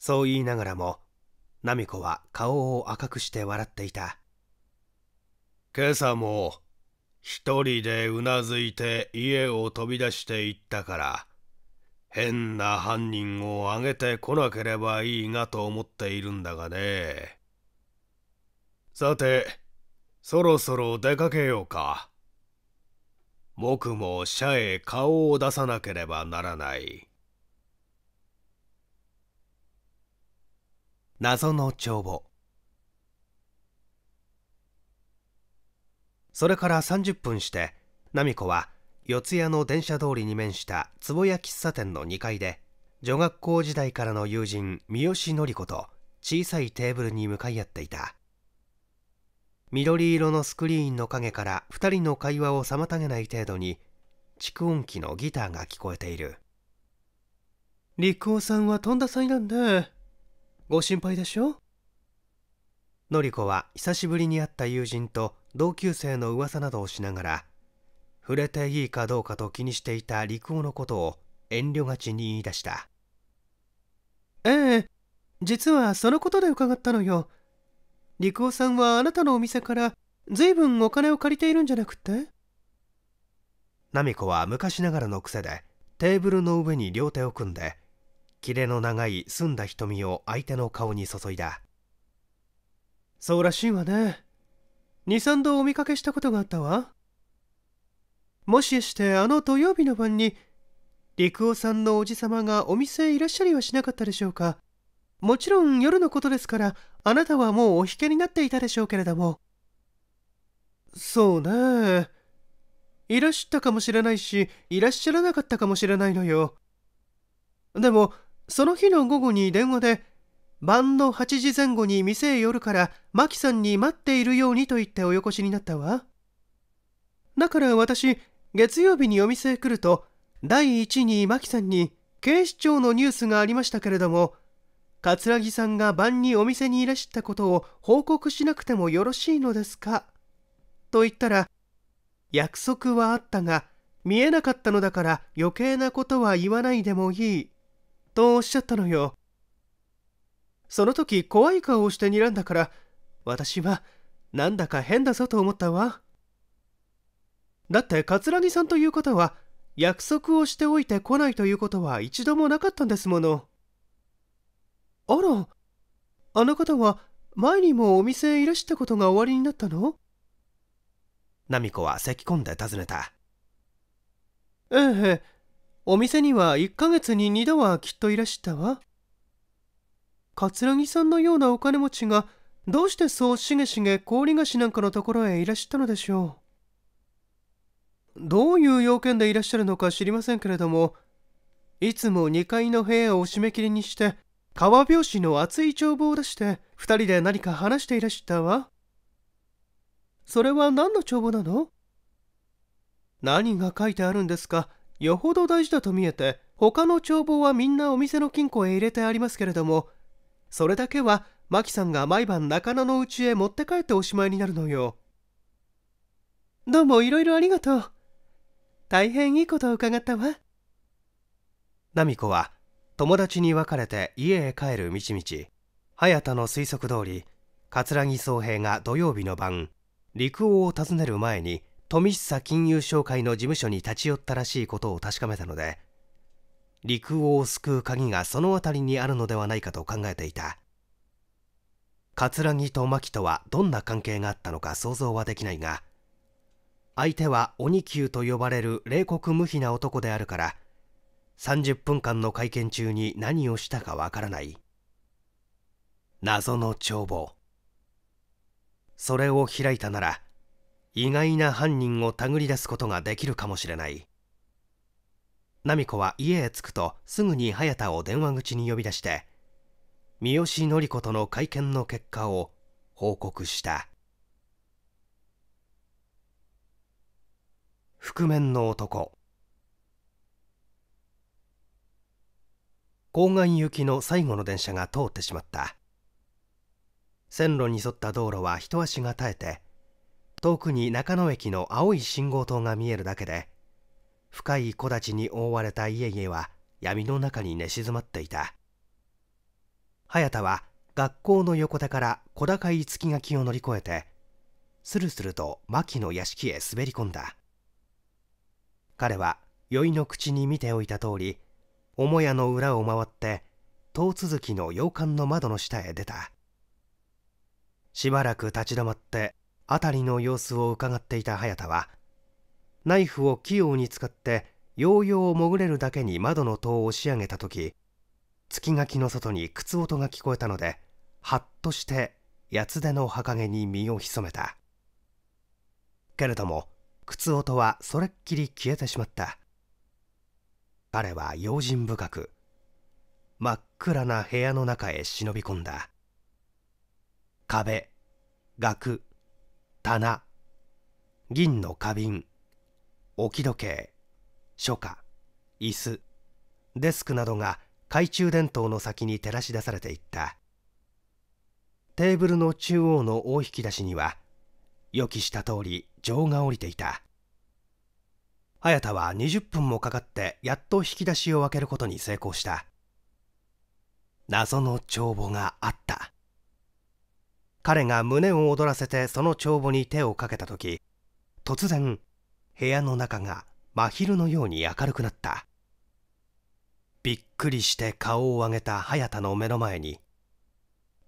そう言いながらもナミコは顔を赤くして笑っていた今朝も一人でうなずいて家を飛び出していったから変な犯人を挙げてこなければいいがと思っているんだがねさてそろそろ出かけようか僕も社へ顔を出さなければならない。謎の帳簿それから30分して奈美子は四谷の電車通りに面した壺屋喫茶店の2階で女学校時代からの友人三好典子と小さいテーブルに向かい合っていた緑色のスクリーンの影から2人の会話を妨げない程度に蓄音機のギターが聞こえている陸王さんはとんだ災難でご心配でしょうのりこは久しぶりに会った友人と同級生の噂などをしながら触れていいかどうかと気にしていた陸王のことを遠慮がちに言い出したええ実はそのことで伺ったのよ陸夫さんはあなたのお店から随分お金を借りているんじゃなくてナミコは昔ながらの癖でテーブルの上に両手を組んでキれの長い澄んだ瞳を相手の顔に注いだそうらしいわね二三度お見かけしたことがあったわもししてあの土曜日の晩に陸王さんのおじさまがお店へいらっしゃりはしなかったでしょうかもちろん夜のことですからあなたはもうお引けになっていたでしょうけれどもそうねいらっしゃったかもしれないしいらっしゃらなかったかもしれないのよでもその日の午後に電話で、晩の8時前後に店へ寄るから、マキさんに待っているようにと言っておよこしになったわ。だから私、月曜日にお店へ来ると、第一にマキさんに、警視庁のニュースがありましたけれども、桂木さんが晩にお店にいらしたことを報告しなくてもよろしいのですかと言ったら、約束はあったが、見えなかったのだから余計なことは言わないでもいい。とおっしゃったのよ。その時怖い顔をして睨んだから私はなんだか変だぞと思ったわ。だって桂木さんということは約束をしておいて来ないということは一度もなかったんですもの。あら、あの方は前にもお店へいらしたことがおありになったのナミコは咳き込んで尋ねた。ええ、お店には1ヶ月に2度はきっといらしたわ。桂木さんのようなお金持ちがどうしてそうしげしげ氷菓子なんかのところへいらしたのでしょう。どういう要件でいらっしゃるのか知りませんけれども、いつも2階の部屋を締め切りにして、川拍子の熱い帳簿を出して、2人で何か話していらしたわ。それは何の帳簿なの何が書いてあるんですかよほど大事だと見えて他の帳簿はみんなお店の金庫へ入れてありますけれどもそれだけはマキさんが毎晩中野の家へ持って帰っておしまいになるのよどうもいろいろありがとう大変いいことを伺ったわナミコは友達に別れて家へ帰る道々早田の推測通り桂木宗平が土曜日の晩陸王を訪ねる前に富久金融商会の事務所に立ち寄ったらしいことを確かめたので陸王を救う鍵がその辺りにあるのではないかと考えていた葛城と牧とはどんな関係があったのか想像はできないが相手は鬼級と呼ばれる冷酷無比な男であるから30分間の会見中に何をしたかわからない謎の帳簿それを開いたなら意外な犯人を手繰り出すことができるかもしれない奈美子は家へ着くとすぐに早田を電話口に呼び出して三好典子との会見の結果を報告した覆面の男郊岸行きの最後の電車が通ってしまった線路に沿った道路は一足が絶えて遠くに中野駅の青い信号灯が見えるだけで深い木立に覆われた家々は闇の中に寝静まっていた早田は学校の横手から小高い月垣を乗り越えてスルスルと牧の屋敷へ滑り込んだ彼は宵の口に見ておいた通り母屋の裏を回って遠続きの洋館の窓の下へ出たしばらく立ち止まって辺りの様子をうかがっていた早田はナイフを器用に使ってーヨーを潜れるだけに窓の戸を押し上げた時月垣の外に靴音が聞こえたのではっとして八つ手の墓陰に身を潜めたけれども靴音はそれっきり消えてしまった彼は用心深く真っ暗な部屋の中へ忍び込んだ壁額棚銀の花瓶置き時計書架椅子デスクなどが懐中電灯の先に照らし出されていったテーブルの中央の大引き出しには予期した通り錠が下りていた早田は20分もかかってやっと引き出しを開けることに成功した謎の帳簿があった彼が胸を躍らせてその帳簿に手をかけた時突然部屋の中が真昼のように明るくなったびっくりして顔を上げた早田の目の前に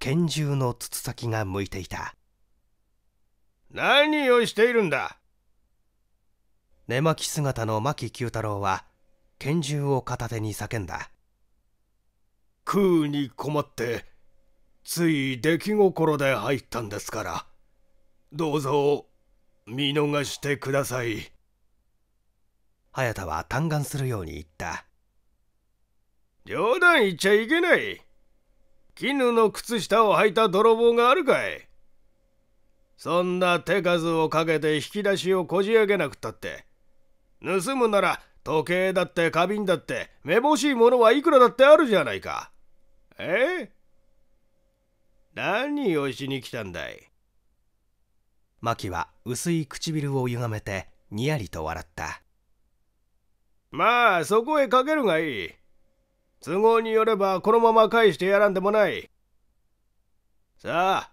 拳銃の筒先が向いていた何をしているんだ寝巻き姿の牧九太郎は拳銃を片手に叫んだ空に困ってつい出来心で入ったんですからどうぞ見逃してください早田は嘆願するように言った冗談言っちゃいけない絹の靴下を履いた泥棒があるかいそんな手数をかけて引き出しをこじ開けなくったって盗むなら時計だって花瓶だってめぼしいものはいくらだってあるじゃないかええ何をしに来たんだいマキは薄い唇を歪めてにやりと笑ったまあそこへかけるがいい都合によればこのまま返してやらんでもないさあ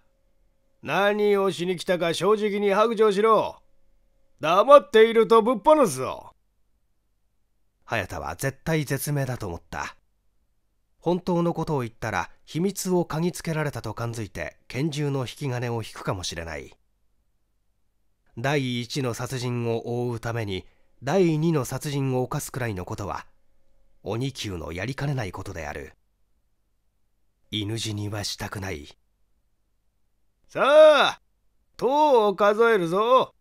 何をしに来たか正直に白状しろ黙っているとぶっ放すぞ早田は絶対絶命だと思った本当のことを言ったら秘密を嗅ぎつけられたと感づいて拳銃の引き金を引くかもしれない第1の殺人を覆うために第2の殺人を犯すくらいのことは鬼級のやりかねないことである犬死にはしたくないさあ塔を数えるぞ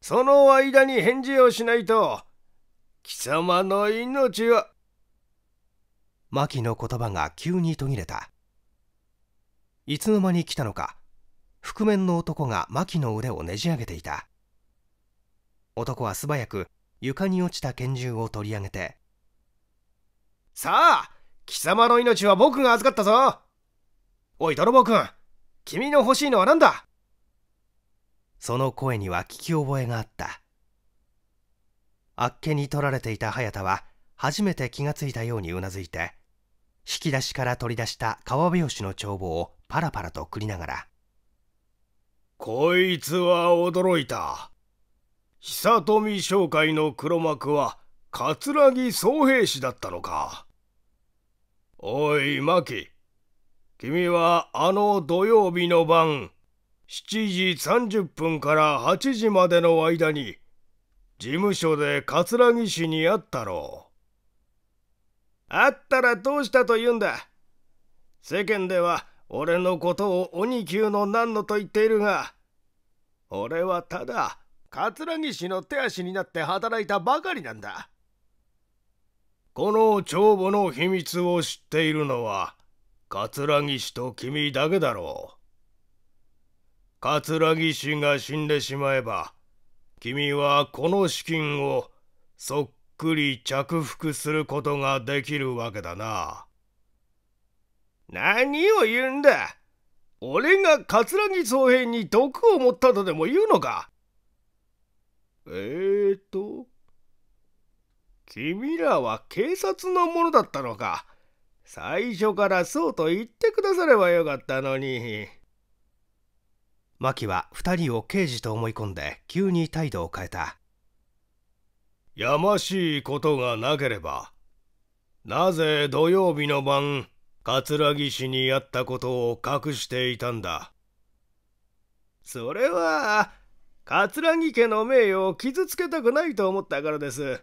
その間に返事をしないと貴様の命はマキの言葉が急に途切れたいつの間に来たのか覆面の男がマキの腕をねじ上げていた男は素早く床に落ちた拳銃を取り上げてさあ貴様の命は僕が預かったぞおい泥棒くん君の欲しいのは何だその声には聞き覚えがあったあっけに取られていた早田は初めて気がついたようにうなずいて引き出しから取り出した川拍子の帳簿をパラパラと送りながら「こいつは驚いた。久富商会の黒幕は桂木宗平氏だったのか。おい、牧。君はあの土曜日の晩、7時30分から8時までの間に、事務所で桂木氏に会ったろう。あったらどうしたと言うんだ世間では俺のことを鬼級の何のと言っているが俺はただ葛城氏の手足になって働いたばかりなんだこの帳簿の秘密を知っているのは葛城氏と君だけだろう葛城氏が死んでしまえば君はこの資金を即くり着服することができるわけだな。何を言うんだ俺が桂木宗平に毒を持ったとでも言うのかえーと、君らは警察の者だったのか。最初からそうと言ってくださればよかったのに。マキは2人を刑事と思い込んで急に態度を変えた。やましいことがなければなぜ土曜日の晩葛城氏にやったことを隠していたんだそれは桂木家の名誉を傷つけたくないと思ったからです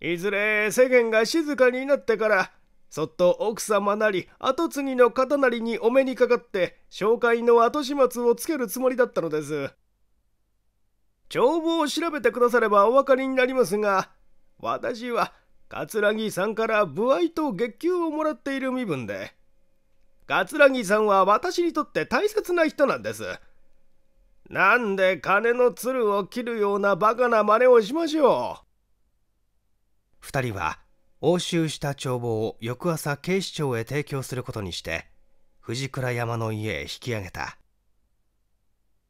いずれ世間が静かになってからそっと奥様なり跡継ぎの方なりにお目にかかって紹介の後始末をつけるつもりだったのです帳簿を調べてくださればお分かりになりますが私は桂木さんから歩合と月給をもらっている身分で桂木さんは私にとって大切な人なんですなんで金の鶴を切るようなバカな真似をしましょう2人は押収した帳簿を翌朝警視庁へ提供することにして藤倉山の家へ引き上げた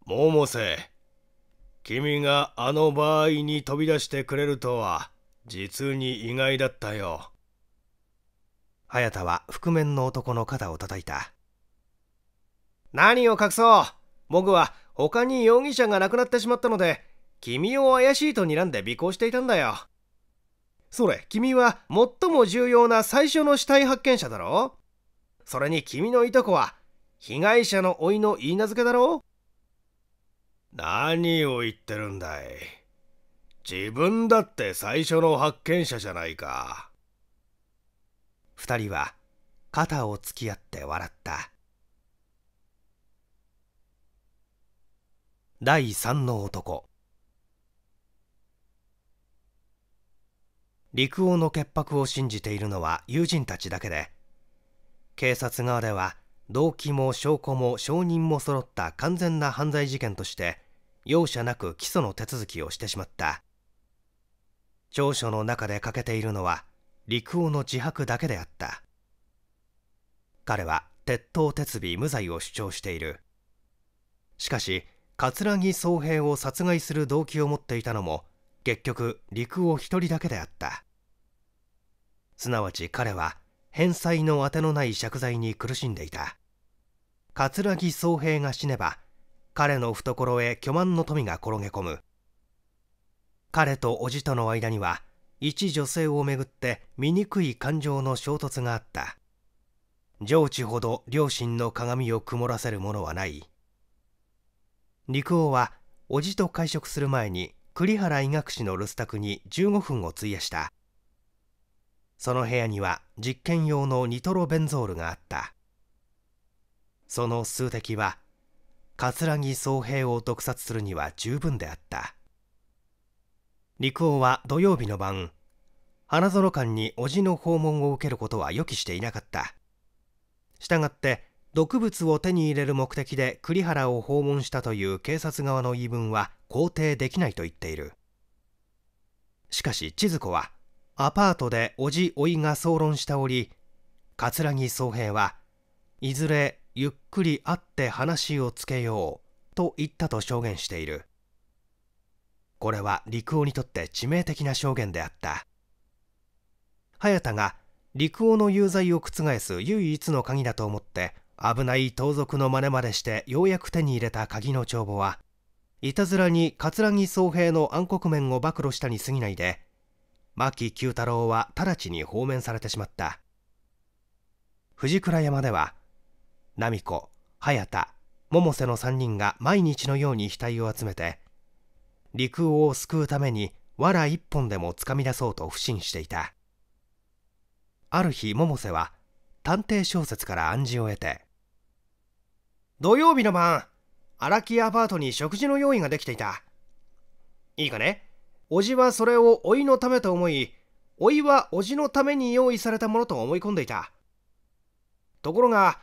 百瀬君があの場合に飛び出してくれるとは実に意外だったよ早田は覆面の男の肩を叩いた何を隠そう僕は他に容疑者が亡くなってしまったので君を怪しいと睨んで尾行していたんだよそれ君は最も重要な最初の死体発見者だろそれに君のいとこは被害者の甥の言い名付けだろ何を言ってるんだい自分だって最初の発見者じゃないか二人は肩を突き合って笑った第三の男陸王の潔白を信じているのは友人たちだけで警察側では動機も証拠も証人も揃った完全な犯罪事件として容赦なく起訴の手続きをしてしまった調書の中で欠けているのは陸王の自白だけであった彼は鉄頭鉄尾無罪を主張しているしかし葛城宗平を殺害する動機を持っていたのも結局陸王一人だけであったすなわち彼は返済のあてのない借財に苦しんでいた桂木宗平が死ねば彼の懐へ巨万の富が転げ込む彼と叔父との間には一女性をめぐって醜い感情の衝突があった上智ほど両親の鏡を曇らせるものはない陸王は叔父と会食する前に栗原医学士の留守宅に15分を費やしたその部屋には実験用のニトロベンゾールがあったその数滴は桂木宗平を毒殺するには十分であった陸王は土曜日の晩花園館に叔父の訪問を受けることは予期していなかったしたがって毒物を手に入れる目的で栗原を訪問したという警察側の言い分は肯定できないと言っているしかし千鶴子はアパートで叔父甥が総論しており桂木宗平はいずれゆっくり会って話をつけようと言ったと証言しているこれは陸王にとって致命的な証言であった早田が陸王の有罪を覆す唯一の鍵だと思って危ない盗賊の真似までしてようやく手に入れた鍵の帳簿はいたずらに葛城宗平の暗黒面を暴露したに過ぎないで牧九太郎は直ちに放免されてしまった藤倉山では奈美子早田百瀬の3人が毎日のように額を集めて陸王を救うために藁一本でもつかみ出そうと不信していたある日百瀬は探偵小説から暗示を得て土曜日の晩荒木アパートに食事の用意ができていたいいかねおじはそれをおいのためと思いおいはおじのために用意されたものと思い込んでいたところが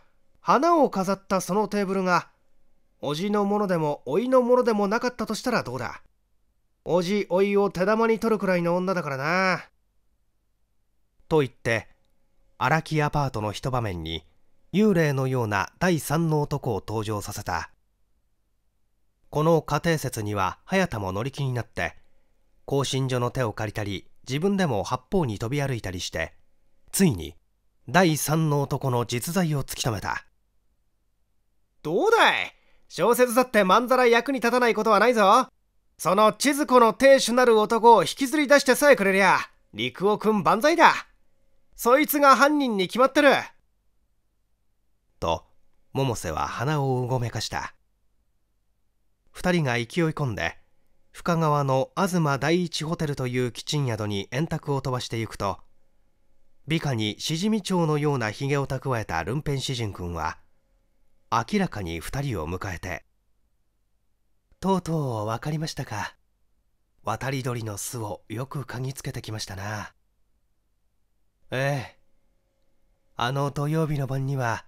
花を飾ったそのテーブルが、おじのものでもおいのものでもなかったとしたらどうだおじおいを手玉に取るくらいの女だからな。と言って、荒木アパートの一場面に、幽霊のような第三の男を登場させた。この家庭説には早田も乗り気になって、興信所の手を借りたり、自分でも八方に飛び歩いたりして、ついに、第三の男の実在を突き止めた。どうだい小説だってまんざら役に立たないことはないぞ。その千鶴子の亭主なる男を引きずり出してさえくれりゃ、陸奥くん万歳だ。そいつが犯人に決まってる。と、百瀬は鼻をうごめかした。二人が勢い込んで、深川の東第一ホテルというキッチン宿に円卓を飛ばしてゆくと美化にしじみ蝶のようなひげを蓄えたルンペン詩人君は明らかに2人を迎えて「とうとう分かりましたか渡り鳥の巣をよく嗅ぎつけてきましたな」ええあの土曜日の晩には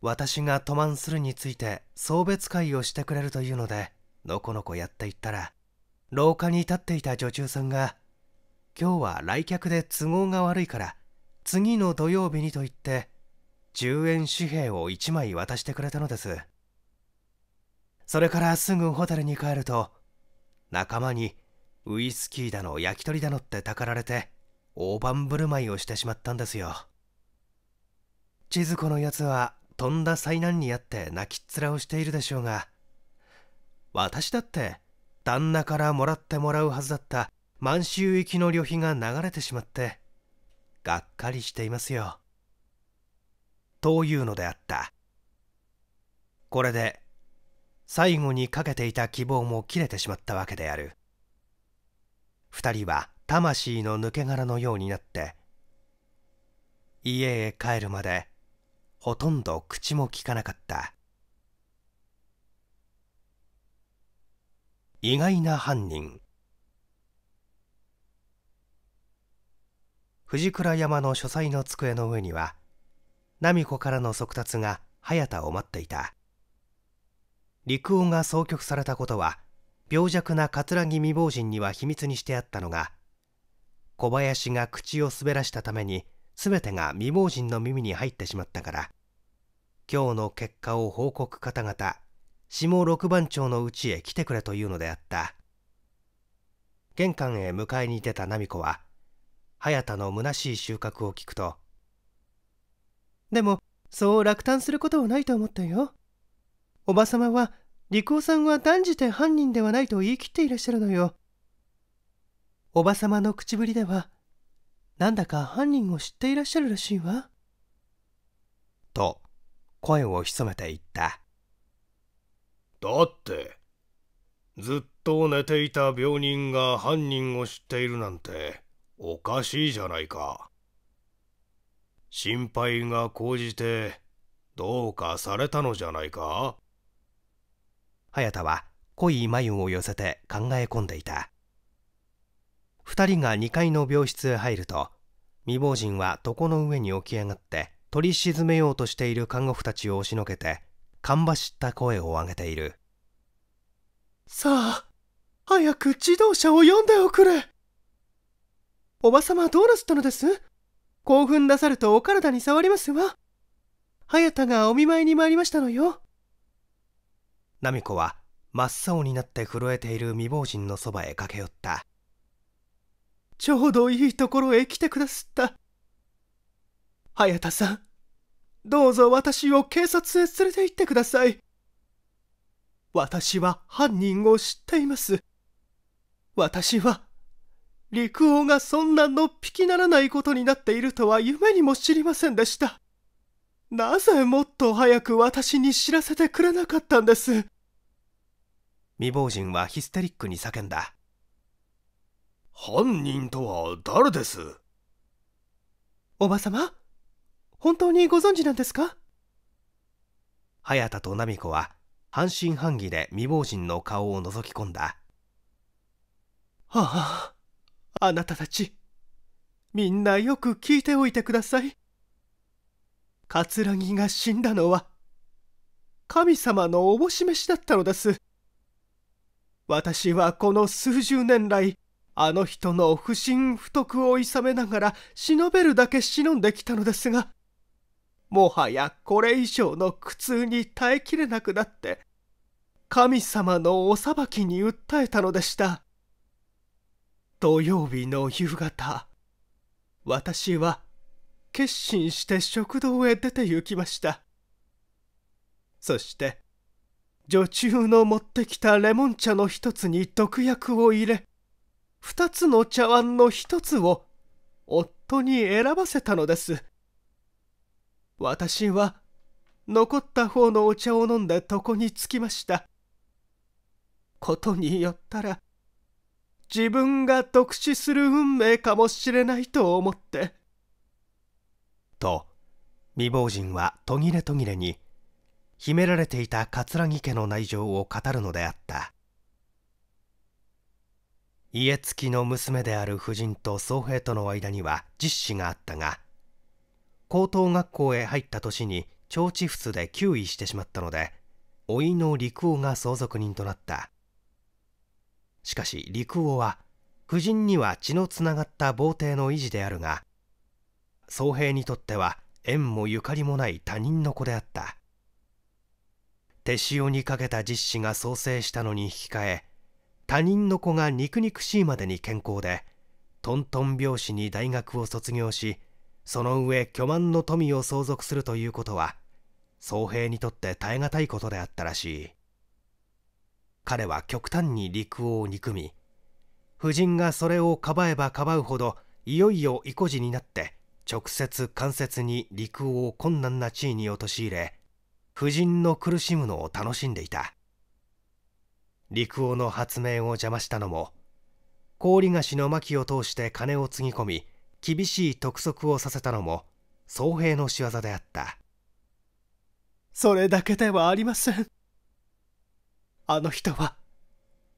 私がま満するについて送別会をしてくれるというのでのこのこやっていったら廊下に立っていた女中さんが「今日は来客で都合が悪いから次の土曜日に」と言って10円紙幣を1枚渡してくれたのですそれからすぐホテルに帰ると仲間にウイスキーだの焼き鳥だのってたかられて大盤振る舞いをしてしまったんですよ千鶴子のやつはとんだ災難にあって泣きっ面をしているでしょうが私だって旦那からもらってもらうはずだった満州行きの旅費が流れてしまってがっかりしていますよというのであったこれで最後にかけていた希望も切れてしまったわけである二人は魂の抜け殻のようになって家へ帰るまでほとんど口もきかなかった意外な犯人藤倉山の書斎の机の上にはナミコからの速達が早田を待っていた陸王が双極されたことは病弱な葛城未亡人には秘密にしてあったのが小林が口を滑らしたために全てが未亡人の耳に入ってしまったから今日の結果を報告方々下六番町のうちへ来てくれというのであった玄関へ迎えに出た奈美子は早田の虚しい収穫を聞くとでもそう落胆することはないと思ったよおばさまは利口さんは断じて犯人ではないと言い切っていらっしゃるのよおばさまの口ぶりではなんだか犯人を知っていらっしゃるらしいわと声を潜めて言っただってずっと寝ていた病人が犯人を知っているなんておかしいじゃないか心配が高じてどうかされたのじゃないか早田は濃い眉を寄せて考え込んでいた2人が2階の病室へ入ると未亡人は床の上に起き上がって取り沈めようとしている看護婦たちを押しのけて芳しった声を上げているさあ早く自動車を呼んでおくれおばさまどうなすったのです興奮なさるとお体に触りますわ。早田がお見舞いに参りましたのよ。ナミ子は真っ青になって震えている未亡人のそばへ駆け寄った。ちょうどいいところへ来てくだすった。早田さん、どうぞ私を警察へ連れて行ってください。私は犯人を知っています。私は陸王がそんなのっぴきならないことになっているとは夢にも知りませんでした。なぜもっと早く私に知らせてくれなかったんです。未亡人はヒステリックに叫んだ。犯人とは誰ですおばさま、本当にご存知なんですか早田と奈美子は半信半疑で未亡人の顔を覗き込んだ。はあ。あなたたちみんなよく聞いておいてくださいラギが死んだのは神様のおぼし飯だったのです私はこの数十年来あの人の不信不徳をいさめながら忍べるだけ忍んできたのですがもはやこれ以上の苦痛に耐えきれなくなって神様のお裁きに訴えたのでした土曜日の夕方私は決心して食堂へ出て行きましたそして女中の持ってきたレモン茶の一つに毒薬を入れ二つの茶碗の一つを夫に選ばせたのです私は残った方のお茶を飲んで床に着きましたことによったら自分が特死する運命かもしれないと思って。と、未亡人は途切れ途切れに、秘められていた桂木家の内情を語るのであった。家付きの娘である夫人と宗平との間には実子があったが、高等学校へ入った年に腸チフスで休位してしまったので、甥の陸王が相続人となった。しかし陸王は夫人には血のつながった防邸の維持であるが宗平にとっては縁もゆかりもない他人の子であった手塩にかけた実子が創生したのに引き換え他人の子が肉々しいまでに健康でトントン拍子に大学を卒業しその上巨万の富を相続するということは宗平にとって耐え難いことであったらしい彼は極端に陸を憎み夫人がそれをかばえばかばうほどいよいよ意固地になって直接間接に陸を困難な地位に陥れ夫人の苦しむのを楽しんでいた陸王の発明を邪魔したのも氷菓子の巻を通して金をつぎ込み厳しい督促をさせたのも宗平の仕業であったそれだけではありませんあの人は、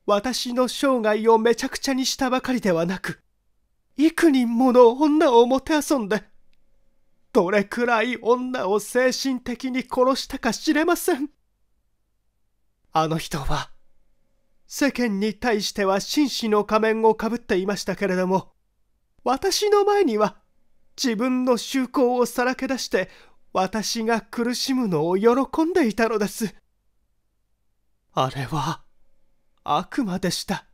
私の生涯をめちゃくちゃにしたばかりではなく、幾人もの女をもてあそんで、どれくらい女を精神的に殺したか知れません。あの人は、世間に対しては紳士の仮面をかぶっていましたけれども、私の前には自分の修行をさらけ出して私が苦しむのを喜んでいたのです。あれは悪魔でした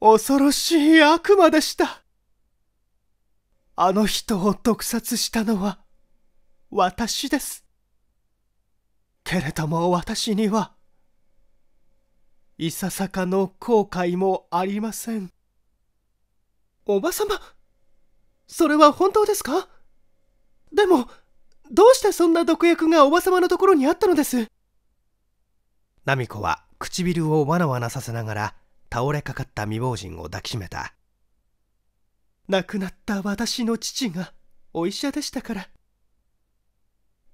恐ろしい悪魔でしたあの人を毒殺したのは私ですけれども私にはいささかの後悔もありませんおばさまそれは本当ですかでもどうしてそんな毒薬がおばさまのところにあったのですナミコは唇をわなわなさせながら倒れかかった未亡人を抱きしめた亡くなった私の父がお医者でしたから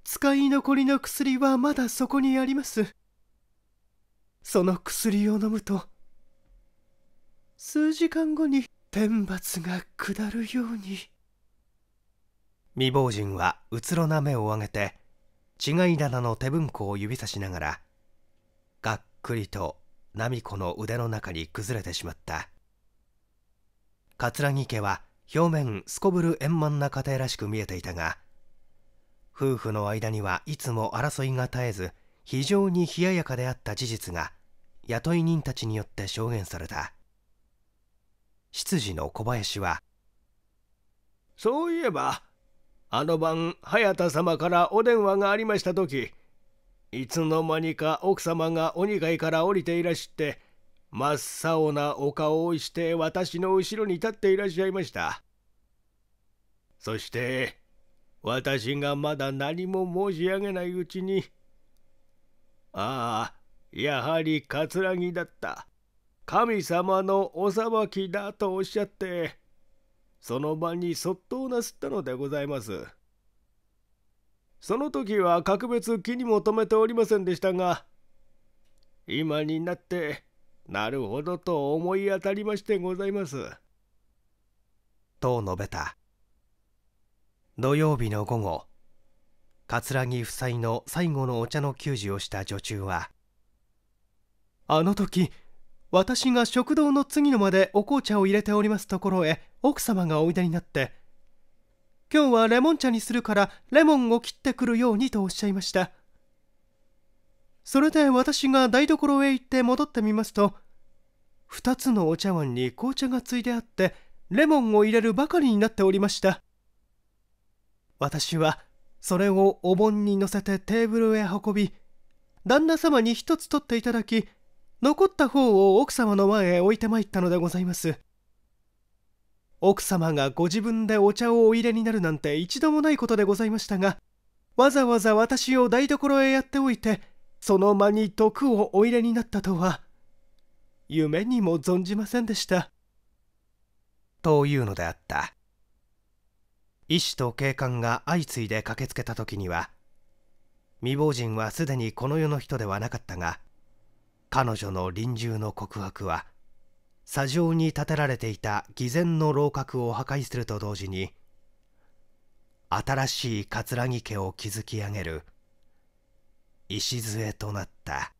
使い残りの薬はまだそこにありますその薬を飲むと数時間後に天罰が下るように未亡人はうつろな目を上げて違いなの手文庫を指さしながらがっくりとナミ子の腕の中に崩れてしまった桂木家は表面すこぶる円満な家庭らしく見えていたが夫婦の間にはいつも争いが絶えず非常に冷ややかであった事実が雇い人たちによって証言された執事の小林はそういえばあの晩早田様からお電話がありました時いつの間にか奥様が鬼街から降りていらして真っ青なお顔をして私の後ろに立っていらっしゃいましたそして私がまだ何も申し上げないうちにああやはり葛城だった神様のお裁きだとおっしゃってその場にそっとなすったのでございます。その時は格別気にも留めておりませんでしたが今になってなるほどと思い当たりましてございます。と述べた土曜日の午後桂木夫妻の最後のお茶の給仕をした女中は「あの時私が食堂の次の間でお紅茶を入れておりますところへ奥様がおいでになって」今日はレモン茶にするからレモンを切ってくるようにとおっしゃいましたそれで私が台所へ行って戻ってみますと2つのお茶碗に紅茶がついであってレモンを入れるばかりになっておりました私はそれをお盆に乗せてテーブルへ運び旦那様に1つ取っていただき残った方を奥様の前へ置いてまいったのでございます奥様がご自分でお茶をお入れになるなんて一度もないことでございましたがわざわざ私を台所へやっておいてその間に毒をお入れになったとは夢にも存じませんでしたというのであった医師と警官が相次いで駆けつけた時には未亡人はすでにこの世の人ではなかったが彼女の臨終の告白は砂上に建てられていた偽善の楼閣を破壊すると同時に新しい桂木家を築き上げる礎となった